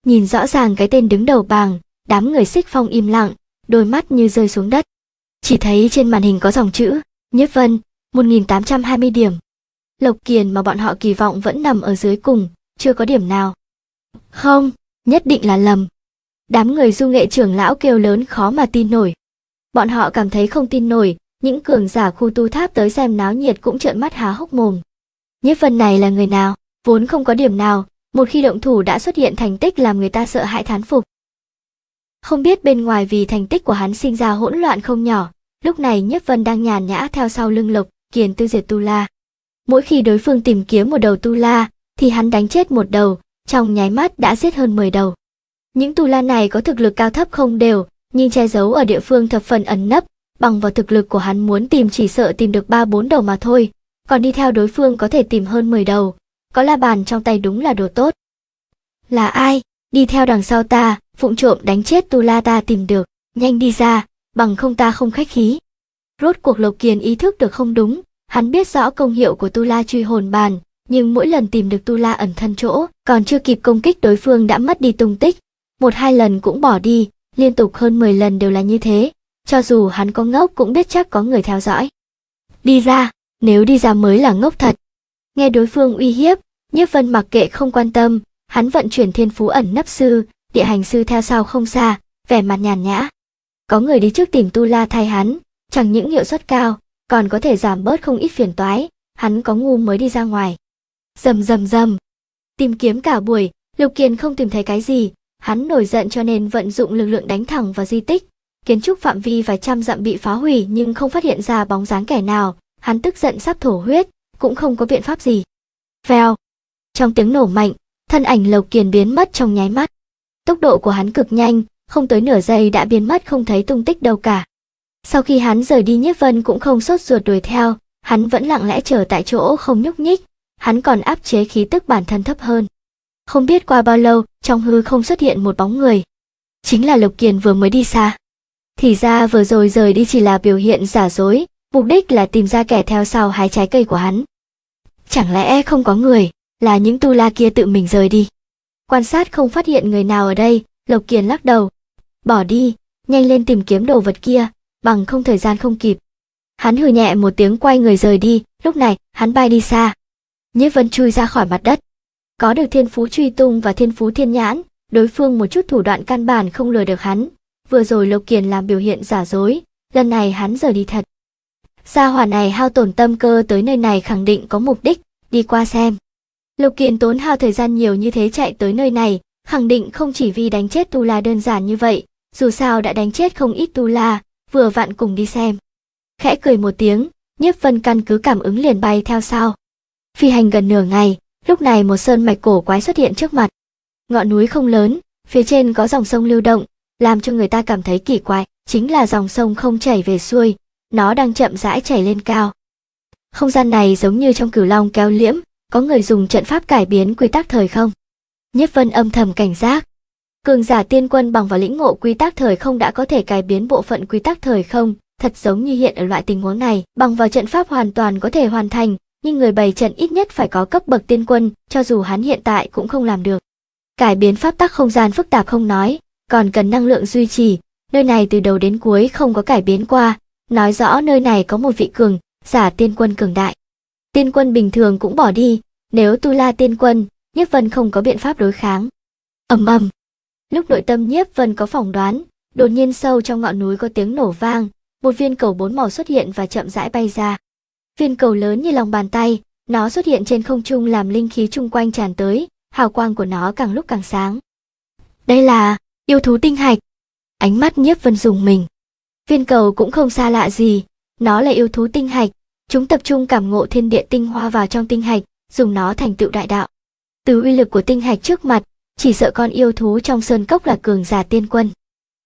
nhìn rõ ràng cái tên đứng đầu bảng, đám người xích phong im lặng, đôi mắt như rơi xuống đất. Chỉ thấy trên màn hình có dòng chữ, Nhất Vân, 1820 điểm. Lộc Kiền mà bọn họ kỳ vọng vẫn nằm ở dưới cùng, chưa có điểm nào. Không, nhất định là lầm. Đám người du nghệ trưởng lão kêu lớn khó mà tin nổi. Bọn họ cảm thấy không tin nổi, những cường giả khu tu tháp tới xem náo nhiệt cũng trợn mắt há hốc mồm. nhất vân này là người nào, vốn không có điểm nào, một khi động thủ đã xuất hiện thành tích làm người ta sợ hãi thán phục. Không biết bên ngoài vì thành tích của hắn sinh ra hỗn loạn không nhỏ, lúc này nhất Vân đang nhàn nhã theo sau lưng Lộc, Kiền Tư Diệt Tu La. Mỗi khi đối phương tìm kiếm một đầu Tu La, thì hắn đánh chết một đầu, trong nháy mắt đã giết hơn 10 đầu. Những Tu La này có thực lực cao thấp không đều, nhưng che giấu ở địa phương thập phần ẩn nấp, bằng vào thực lực của hắn muốn tìm chỉ sợ tìm được ba bốn đầu mà thôi, còn đi theo đối phương có thể tìm hơn 10 đầu, có la bàn trong tay đúng là đồ tốt. Là ai? Đi theo đằng sau ta, phụng trộm đánh chết tu la ta tìm được, nhanh đi ra, bằng không ta không khách khí. Rốt cuộc Lộc Kiền ý thức được không đúng, hắn biết rõ công hiệu của tu la truy hồn bàn, nhưng mỗi lần tìm được tu la ẩn thân chỗ, còn chưa kịp công kích đối phương đã mất đi tung tích, một hai lần cũng bỏ đi, liên tục hơn 10 lần đều là như thế, cho dù hắn có ngốc cũng biết chắc có người theo dõi. Đi ra, nếu đi ra mới là ngốc thật. Nghe đối phương uy hiếp, Nhiếp Vân mặc kệ không quan tâm, hắn vận chuyển thiên phú ẩn nấp sư, địa hành sư theo sau không xa, vẻ mặt nhàn nhã. Có người đi trước tìm Tu La thay hắn, chẳng những hiệu suất cao, còn có thể giảm bớt không ít phiền toái, hắn có ngu mới đi ra ngoài. Rầm rầm rầm. Tìm kiếm cả buổi, Lục Kiền không tìm thấy cái gì, Hắn nổi giận cho nên vận dụng lực lượng đánh thẳng vào di tích. Kiến trúc phạm vi vài trăm dặm bị phá hủy nhưng không phát hiện ra bóng dáng kẻ nào, hắn tức giận sắp thổ huyết, cũng không có biện pháp gì. Vèo. Trong tiếng nổ mạnh, thân ảnh lầu Kiền biến mất trong nháy mắt. Tốc độ của hắn cực nhanh, không tới nửa giây đã biến mất không thấy tung tích đâu cả. Sau khi hắn rời đi Nhiếp Vân cũng không sốt ruột đuổi theo, hắn vẫn lặng lẽ chờ tại chỗ không nhúc nhích, hắn còn áp chế khí tức bản thân thấp hơn không biết qua bao lâu trong hư không xuất hiện một bóng người chính là lục kiền vừa mới đi xa thì ra vừa rồi rời đi chỉ là biểu hiện giả dối mục đích là tìm ra kẻ theo sau hái trái cây của hắn chẳng lẽ không có người là những tu la kia tự mình rời đi quan sát không phát hiện người nào ở đây lộc kiền lắc đầu bỏ đi nhanh lên tìm kiếm đồ vật kia bằng không thời gian không kịp hắn hừ nhẹ một tiếng quay người rời đi lúc này hắn bay đi xa nhiếp vân chui ra khỏi mặt đất có được thiên phú truy tung và thiên phú thiên nhãn, đối phương một chút thủ đoạn căn bản không lừa được hắn. Vừa rồi Lộc Kiền làm biểu hiện giả dối, lần này hắn giờ đi thật. Gia hỏa này hao tổn tâm cơ tới nơi này khẳng định có mục đích, đi qua xem. Lục Kiền tốn hao thời gian nhiều như thế chạy tới nơi này, khẳng định không chỉ vì đánh chết Tu La đơn giản như vậy, dù sao đã đánh chết không ít Tu La, vừa vặn cùng đi xem. Khẽ cười một tiếng, Nhiếp Vân căn cứ cảm ứng liền bay theo sau. Phi hành gần nửa ngày, Lúc này một sơn mạch cổ quái xuất hiện trước mặt. Ngọn núi không lớn, phía trên có dòng sông lưu động, làm cho người ta cảm thấy kỳ quái, chính là dòng sông không chảy về xuôi, nó đang chậm rãi chảy lên cao. Không gian này giống như trong cửu long kéo liễm, có người dùng trận pháp cải biến quy tắc thời không? nhất Vân âm thầm cảnh giác. Cường giả tiên quân bằng vào lĩnh ngộ quy tắc thời không đã có thể cải biến bộ phận quy tắc thời không, thật giống như hiện ở loại tình huống này, bằng vào trận pháp hoàn toàn có thể hoàn thành, nhưng người bày trận ít nhất phải có cấp bậc tiên quân, cho dù hắn hiện tại cũng không làm được. Cải biến pháp tắc không gian phức tạp không nói, còn cần năng lượng duy trì, nơi này từ đầu đến cuối không có cải biến qua, nói rõ nơi này có một vị cường, giả tiên quân cường đại. Tiên quân bình thường cũng bỏ đi, nếu tu la tiên quân, Nhiếp Vân không có biện pháp đối kháng. ầm ầm. Lúc nội tâm Nhiếp Vân có phỏng đoán, đột nhiên sâu trong ngọn núi có tiếng nổ vang, một viên cầu bốn màu xuất hiện và chậm rãi bay ra viên cầu lớn như lòng bàn tay, nó xuất hiện trên không trung làm linh khí chung quanh tràn tới, hào quang của nó càng lúc càng sáng. Đây là yêu thú tinh hạch. Ánh mắt Nhiếp Vân dùng mình. Viên cầu cũng không xa lạ gì, nó là yêu thú tinh hạch, chúng tập trung cảm ngộ thiên địa tinh hoa vào trong tinh hạch, dùng nó thành tựu đại đạo. Từ uy lực của tinh hạch trước mặt, chỉ sợ con yêu thú trong sơn cốc là cường giả tiên quân.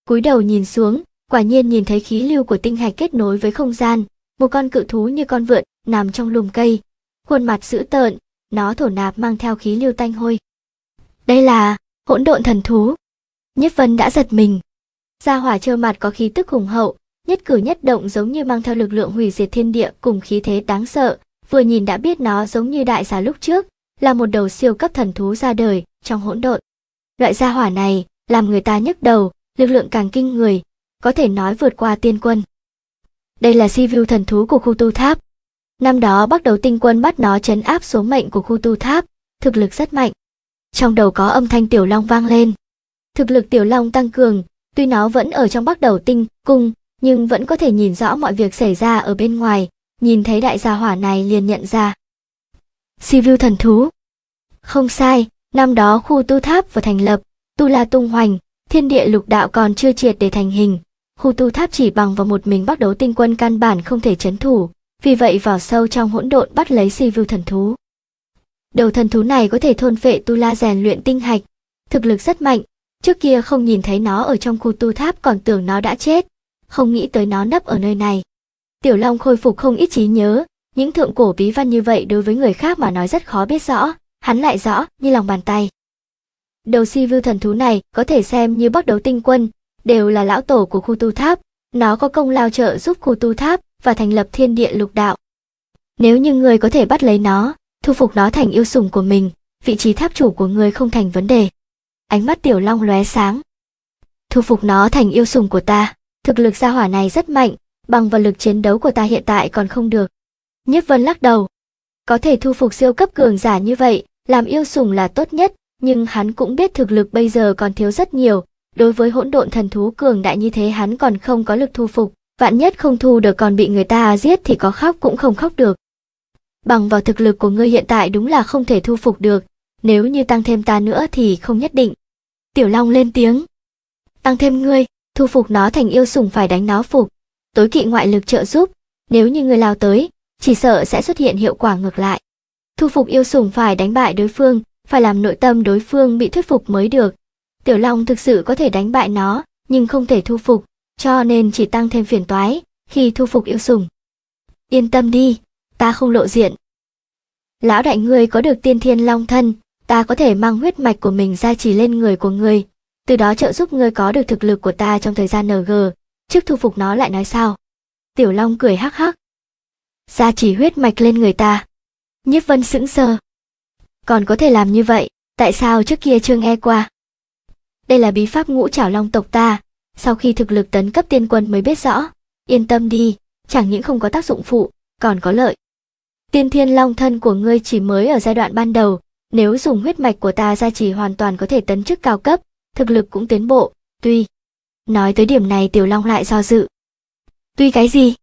Cúi đầu nhìn xuống, quả nhiên nhìn thấy khí lưu của tinh hạch kết nối với không gian, một con cự thú như con vượn nằm trong lùm cây khuôn mặt dữ tợn nó thổ nạp mang theo khí lưu tanh hôi đây là hỗn độn thần thú nhất vân đã giật mình gia hỏa trơ mặt có khí tức hùng hậu nhất cử nhất động giống như mang theo lực lượng hủy diệt thiên địa cùng khí thế đáng sợ vừa nhìn đã biết nó giống như đại giả lúc trước là một đầu siêu cấp thần thú ra đời trong hỗn độn loại gia hỏa này làm người ta nhức đầu lực lượng càng kinh người có thể nói vượt qua tiên quân đây là si view thần thú của khu tu tháp. Năm đó bắt đầu tinh quân bắt nó chấn áp số mệnh của khu tu tháp, thực lực rất mạnh. Trong đầu có âm thanh tiểu long vang lên. Thực lực tiểu long tăng cường, tuy nó vẫn ở trong bắt đầu tinh cung, nhưng vẫn có thể nhìn rõ mọi việc xảy ra ở bên ngoài, nhìn thấy đại gia hỏa này liền nhận ra. Si view thần thú. Không sai, năm đó khu tu tháp vừa thành lập, tu la tung hoành, thiên địa lục đạo còn chưa triệt để thành hình, khu tu tháp chỉ bằng vào một mình bắt đấu tinh quân căn bản không thể chấn thủ, vì vậy vào sâu trong hỗn độn bắt lấy si vưu thần thú. Đầu thần thú này có thể thôn phệ tu la rèn luyện tinh hạch, thực lực rất mạnh, trước kia không nhìn thấy nó ở trong khu tu tháp còn tưởng nó đã chết, không nghĩ tới nó nấp ở nơi này. Tiểu Long khôi phục không ít trí nhớ, những thượng cổ bí văn như vậy đối với người khác mà nói rất khó biết rõ, hắn lại rõ như lòng bàn tay. Đầu si vưu thần thú này có thể xem như bắt đấu tinh quân, đều là lão tổ của khu tu tháp, nó có công lao trợ giúp khu tu tháp và thành lập thiên địa lục đạo. Nếu như người có thể bắt lấy nó, thu phục nó thành yêu sủng của mình, vị trí tháp chủ của người không thành vấn đề. Ánh mắt tiểu long lóe sáng. Thu phục nó thành yêu sủng của ta, thực lực gia hỏa này rất mạnh, bằng vào lực chiến đấu của ta hiện tại còn không được. Nhất Vân lắc đầu. Có thể thu phục siêu cấp cường giả như vậy, làm yêu sủng là tốt nhất, nhưng hắn cũng biết thực lực bây giờ còn thiếu rất nhiều, đối với hỗn độn thần thú cường đại như thế hắn còn không có lực thu phục, vạn nhất không thu được còn bị người ta giết thì có khóc cũng không khóc được. Bằng vào thực lực của ngươi hiện tại đúng là không thể thu phục được, nếu như tăng thêm ta nữa thì không nhất định. Tiểu Long lên tiếng. Tăng thêm ngươi, thu phục nó thành yêu sủng phải đánh nó phục, tối kỵ ngoại lực trợ giúp, nếu như ngươi lao tới, chỉ sợ sẽ xuất hiện hiệu quả ngược lại. Thu phục yêu sủng phải đánh bại đối phương, phải làm nội tâm đối phương bị thuyết phục mới được, Tiểu Long thực sự có thể đánh bại nó, nhưng không thể thu phục, cho nên chỉ tăng thêm phiền toái khi thu phục yêu sùng. Yên tâm đi, ta không lộ diện. Lão đại ngươi có được tiên thiên long thân, ta có thể mang huyết mạch của mình ra chỉ lên người của ngươi, từ đó trợ giúp ngươi có được thực lực của ta trong thời gian NG, trước thu phục nó lại nói sao. Tiểu Long cười hắc hắc. Ra chỉ huyết mạch lên người ta. Nhiếp Vân sững sờ. Còn có thể làm như vậy, tại sao trước kia chưa nghe qua? đây là bí pháp ngũ trảo long tộc ta sau khi thực lực tấn cấp tiên quân mới biết rõ yên tâm đi chẳng những không có tác dụng phụ còn có lợi tiên thiên long thân của ngươi chỉ mới ở giai đoạn ban đầu nếu dùng huyết mạch của ta ra chỉ hoàn toàn có thể tấn chức cao cấp thực lực cũng tiến bộ tuy nói tới điểm này tiểu long lại do dự tuy cái gì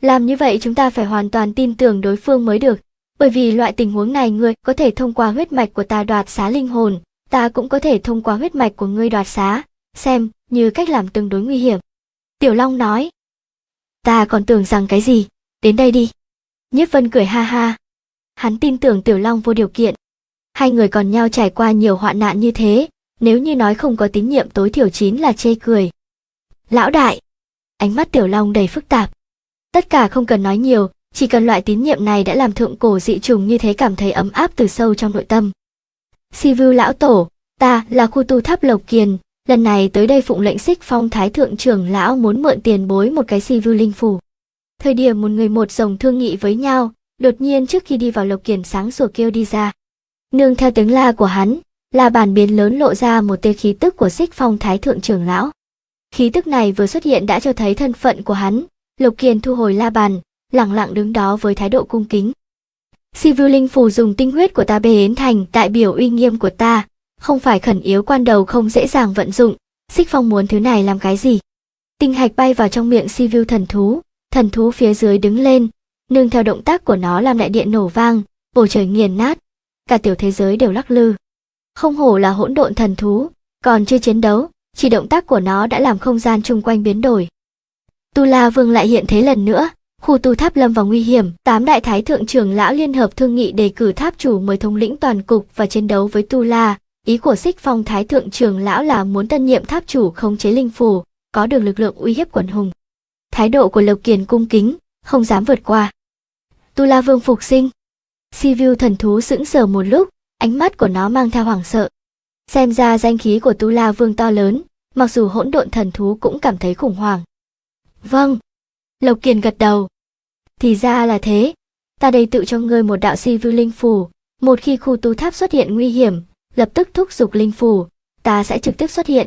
làm như vậy chúng ta phải hoàn toàn tin tưởng đối phương mới được bởi vì loại tình huống này ngươi có thể thông qua huyết mạch của ta đoạt xá linh hồn ta cũng có thể thông qua huyết mạch của ngươi đoạt xá, xem như cách làm tương đối nguy hiểm. Tiểu Long nói. Ta còn tưởng rằng cái gì, đến đây đi. Nhất Vân cười ha ha. Hắn tin tưởng Tiểu Long vô điều kiện. Hai người còn nhau trải qua nhiều hoạn nạn như thế, nếu như nói không có tín nhiệm tối thiểu chín là chê cười. Lão đại! Ánh mắt Tiểu Long đầy phức tạp. Tất cả không cần nói nhiều, chỉ cần loại tín nhiệm này đã làm thượng cổ dị trùng như thế cảm thấy ấm áp từ sâu trong nội tâm. Si Vưu lão tổ, ta là khu tu tháp Lộc Kiền, lần này tới đây phụng lệnh xích phong thái thượng trưởng lão muốn mượn tiền bối một cái Si Vưu linh phủ. Thời điểm một người một rồng thương nghị với nhau, đột nhiên trước khi đi vào Lộc Kiền sáng sủa kêu đi ra. Nương theo tiếng la của hắn, là bản biến lớn lộ ra một tia khí tức của xích phong thái thượng trưởng lão. Khí tức này vừa xuất hiện đã cho thấy thân phận của hắn, Lộc Kiền thu hồi la bàn, lặng lặng đứng đó với thái độ cung kính. Si Linh Phù dùng tinh huyết của ta bế thành đại biểu uy nghiêm của ta, không phải khẩn yếu quan đầu không dễ dàng vận dụng, Xích Phong muốn thứ này làm cái gì? Tinh hạch bay vào trong miệng Si thần thú, thần thú phía dưới đứng lên, nương theo động tác của nó làm đại điện nổ vang, bầu trời nghiền nát, cả tiểu thế giới đều lắc lư. Không hổ là hỗn độn thần thú, còn chưa chiến đấu, chỉ động tác của nó đã làm không gian chung quanh biến đổi. Tu La Vương lại hiện thế lần nữa, khu tu tháp lâm vào nguy hiểm tám đại thái thượng trưởng lão liên hợp thương nghị đề cử tháp chủ mới thống lĩnh toàn cục và chiến đấu với tu la ý của xích phong thái thượng trưởng lão là muốn tân nhiệm tháp chủ khống chế linh phủ có được lực lượng uy hiếp quần hùng thái độ của lộc kiền cung kính không dám vượt qua tu la vương phục sinh si vu thần thú sững sờ một lúc ánh mắt của nó mang theo hoảng sợ xem ra danh khí của tu la vương to lớn mặc dù hỗn độn thần thú cũng cảm thấy khủng hoảng vâng Lộc Kiền gật đầu. Thì ra là thế, ta đây tự cho ngươi một đạo si vư linh phủ, một khi khu tu tháp xuất hiện nguy hiểm, lập tức thúc giục linh phủ, ta sẽ trực tiếp xuất hiện.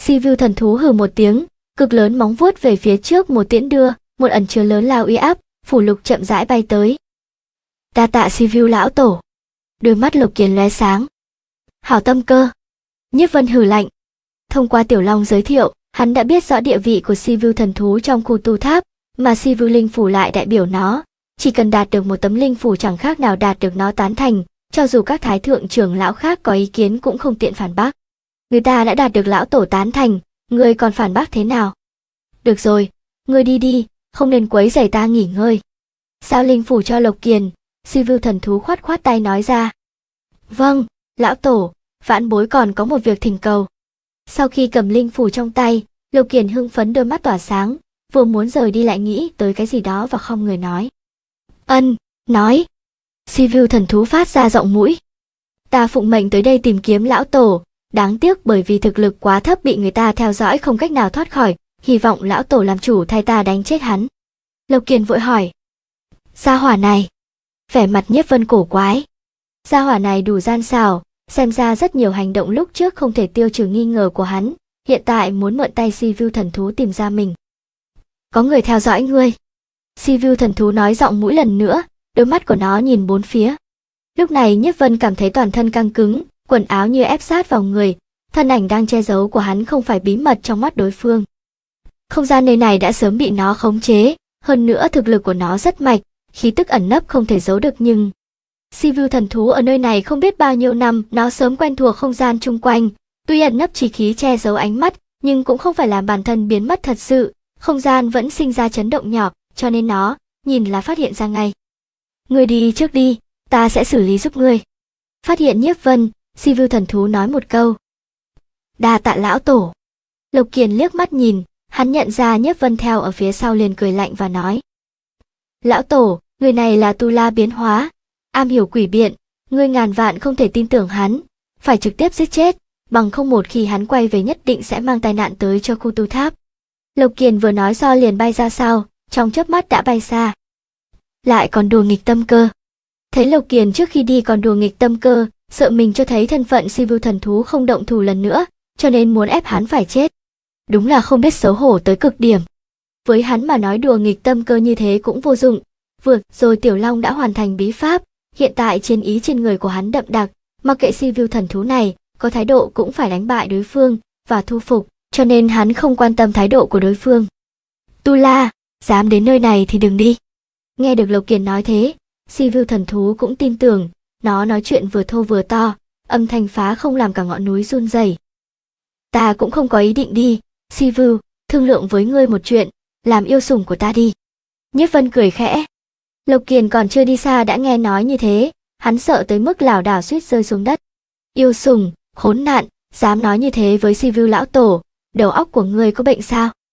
Si view thần thú hừ một tiếng, cực lớn móng vuốt về phía trước một tiễn đưa, một ẩn chứa lớn lao uy áp, phủ lục chậm rãi bay tới. Ta tạ si view lão tổ. Đôi mắt lục kiền lóe sáng. Hảo tâm cơ. Nhất vân hừ lạnh. Thông qua tiểu long giới thiệu, hắn đã biết rõ địa vị của si thần thú trong khu tu tháp, mà si vưu linh phủ lại đại biểu nó chỉ cần đạt được một tấm linh phủ chẳng khác nào đạt được nó tán thành cho dù các thái thượng trưởng lão khác có ý kiến cũng không tiện phản bác người ta đã đạt được lão tổ tán thành người còn phản bác thế nào được rồi người đi đi không nên quấy rầy ta nghỉ ngơi sao linh phủ cho lộc kiền si vưu thần thú khoát khoát tay nói ra vâng lão tổ vãn bối còn có một việc thỉnh cầu sau khi cầm linh phủ trong tay lộc kiền hưng phấn đôi mắt tỏa sáng vừa muốn rời đi lại nghĩ tới cái gì đó và không người nói ân nói sivu thần thú phát ra giọng mũi ta phụng mệnh tới đây tìm kiếm lão tổ đáng tiếc bởi vì thực lực quá thấp bị người ta theo dõi không cách nào thoát khỏi hy vọng lão tổ làm chủ thay ta đánh chết hắn lộc kiền vội hỏi gia hỏa này vẻ mặt nhiếp vân cổ quái gia hỏa này đủ gian xào xem ra rất nhiều hành động lúc trước không thể tiêu trừ nghi ngờ của hắn hiện tại muốn mượn tay si vu thần thú tìm ra mình có người theo dõi ngươi. Sivu thần thú nói giọng mũi lần nữa, đôi mắt của nó nhìn bốn phía. Lúc này Nhất Vân cảm thấy toàn thân căng cứng, quần áo như ép sát vào người, thân ảnh đang che giấu của hắn không phải bí mật trong mắt đối phương. Không gian nơi này đã sớm bị nó khống chế, hơn nữa thực lực của nó rất mạnh, khí tức ẩn nấp không thể giấu được nhưng... Sivu thần thú ở nơi này không biết bao nhiêu năm, nó sớm quen thuộc không gian chung quanh. Tuy ẩn nấp chỉ khí che giấu ánh mắt, nhưng cũng không phải làm bản thân biến mất thật sự, không gian vẫn sinh ra chấn động nhỏ, cho nên nó, nhìn là phát hiện ra ngay. Ngươi đi trước đi, ta sẽ xử lý giúp ngươi. Phát hiện nhiếp vân, si vưu thần thú nói một câu. Đa tạ lão tổ. lục Kiền liếc mắt nhìn, hắn nhận ra nhiếp vân theo ở phía sau liền cười lạnh và nói. Lão tổ, người này là tu la biến hóa, am hiểu quỷ biện, ngươi ngàn vạn không thể tin tưởng hắn, phải trực tiếp giết chết, bằng không một khi hắn quay về nhất định sẽ mang tai nạn tới cho khu tu tháp. Lục Kiền vừa nói do liền bay ra sau, trong chớp mắt đã bay xa. Lại còn đùa nghịch tâm cơ. Thấy Lục Kiền trước khi đi còn đùa nghịch tâm cơ, sợ mình cho thấy thân phận si vưu thần thú không động thủ lần nữa, cho nên muốn ép hắn phải chết. Đúng là không biết xấu hổ tới cực điểm. Với hắn mà nói đùa nghịch tâm cơ như thế cũng vô dụng. Vừa rồi Tiểu Long đã hoàn thành bí pháp, hiện tại chiến ý trên người của hắn đậm đặc, mặc kệ si vưu thần thú này, có thái độ cũng phải đánh bại đối phương và thu phục cho nên hắn không quan tâm thái độ của đối phương. Tu La, dám đến nơi này thì đừng đi. Nghe được Lộc Kiền nói thế, Si Vưu thần thú cũng tin tưởng, nó nói chuyện vừa thô vừa to, âm thanh phá không làm cả ngọn núi run rẩy. Ta cũng không có ý định đi, Si Vưu, thương lượng với ngươi một chuyện, làm yêu sủng của ta đi. Nhất Vân cười khẽ. Lộc Kiền còn chưa đi xa đã nghe nói như thế, hắn sợ tới mức lảo đảo suýt rơi xuống đất. Yêu sủng, khốn nạn, dám nói như thế với Si Vưu lão tổ, đầu óc của ngươi có bệnh sao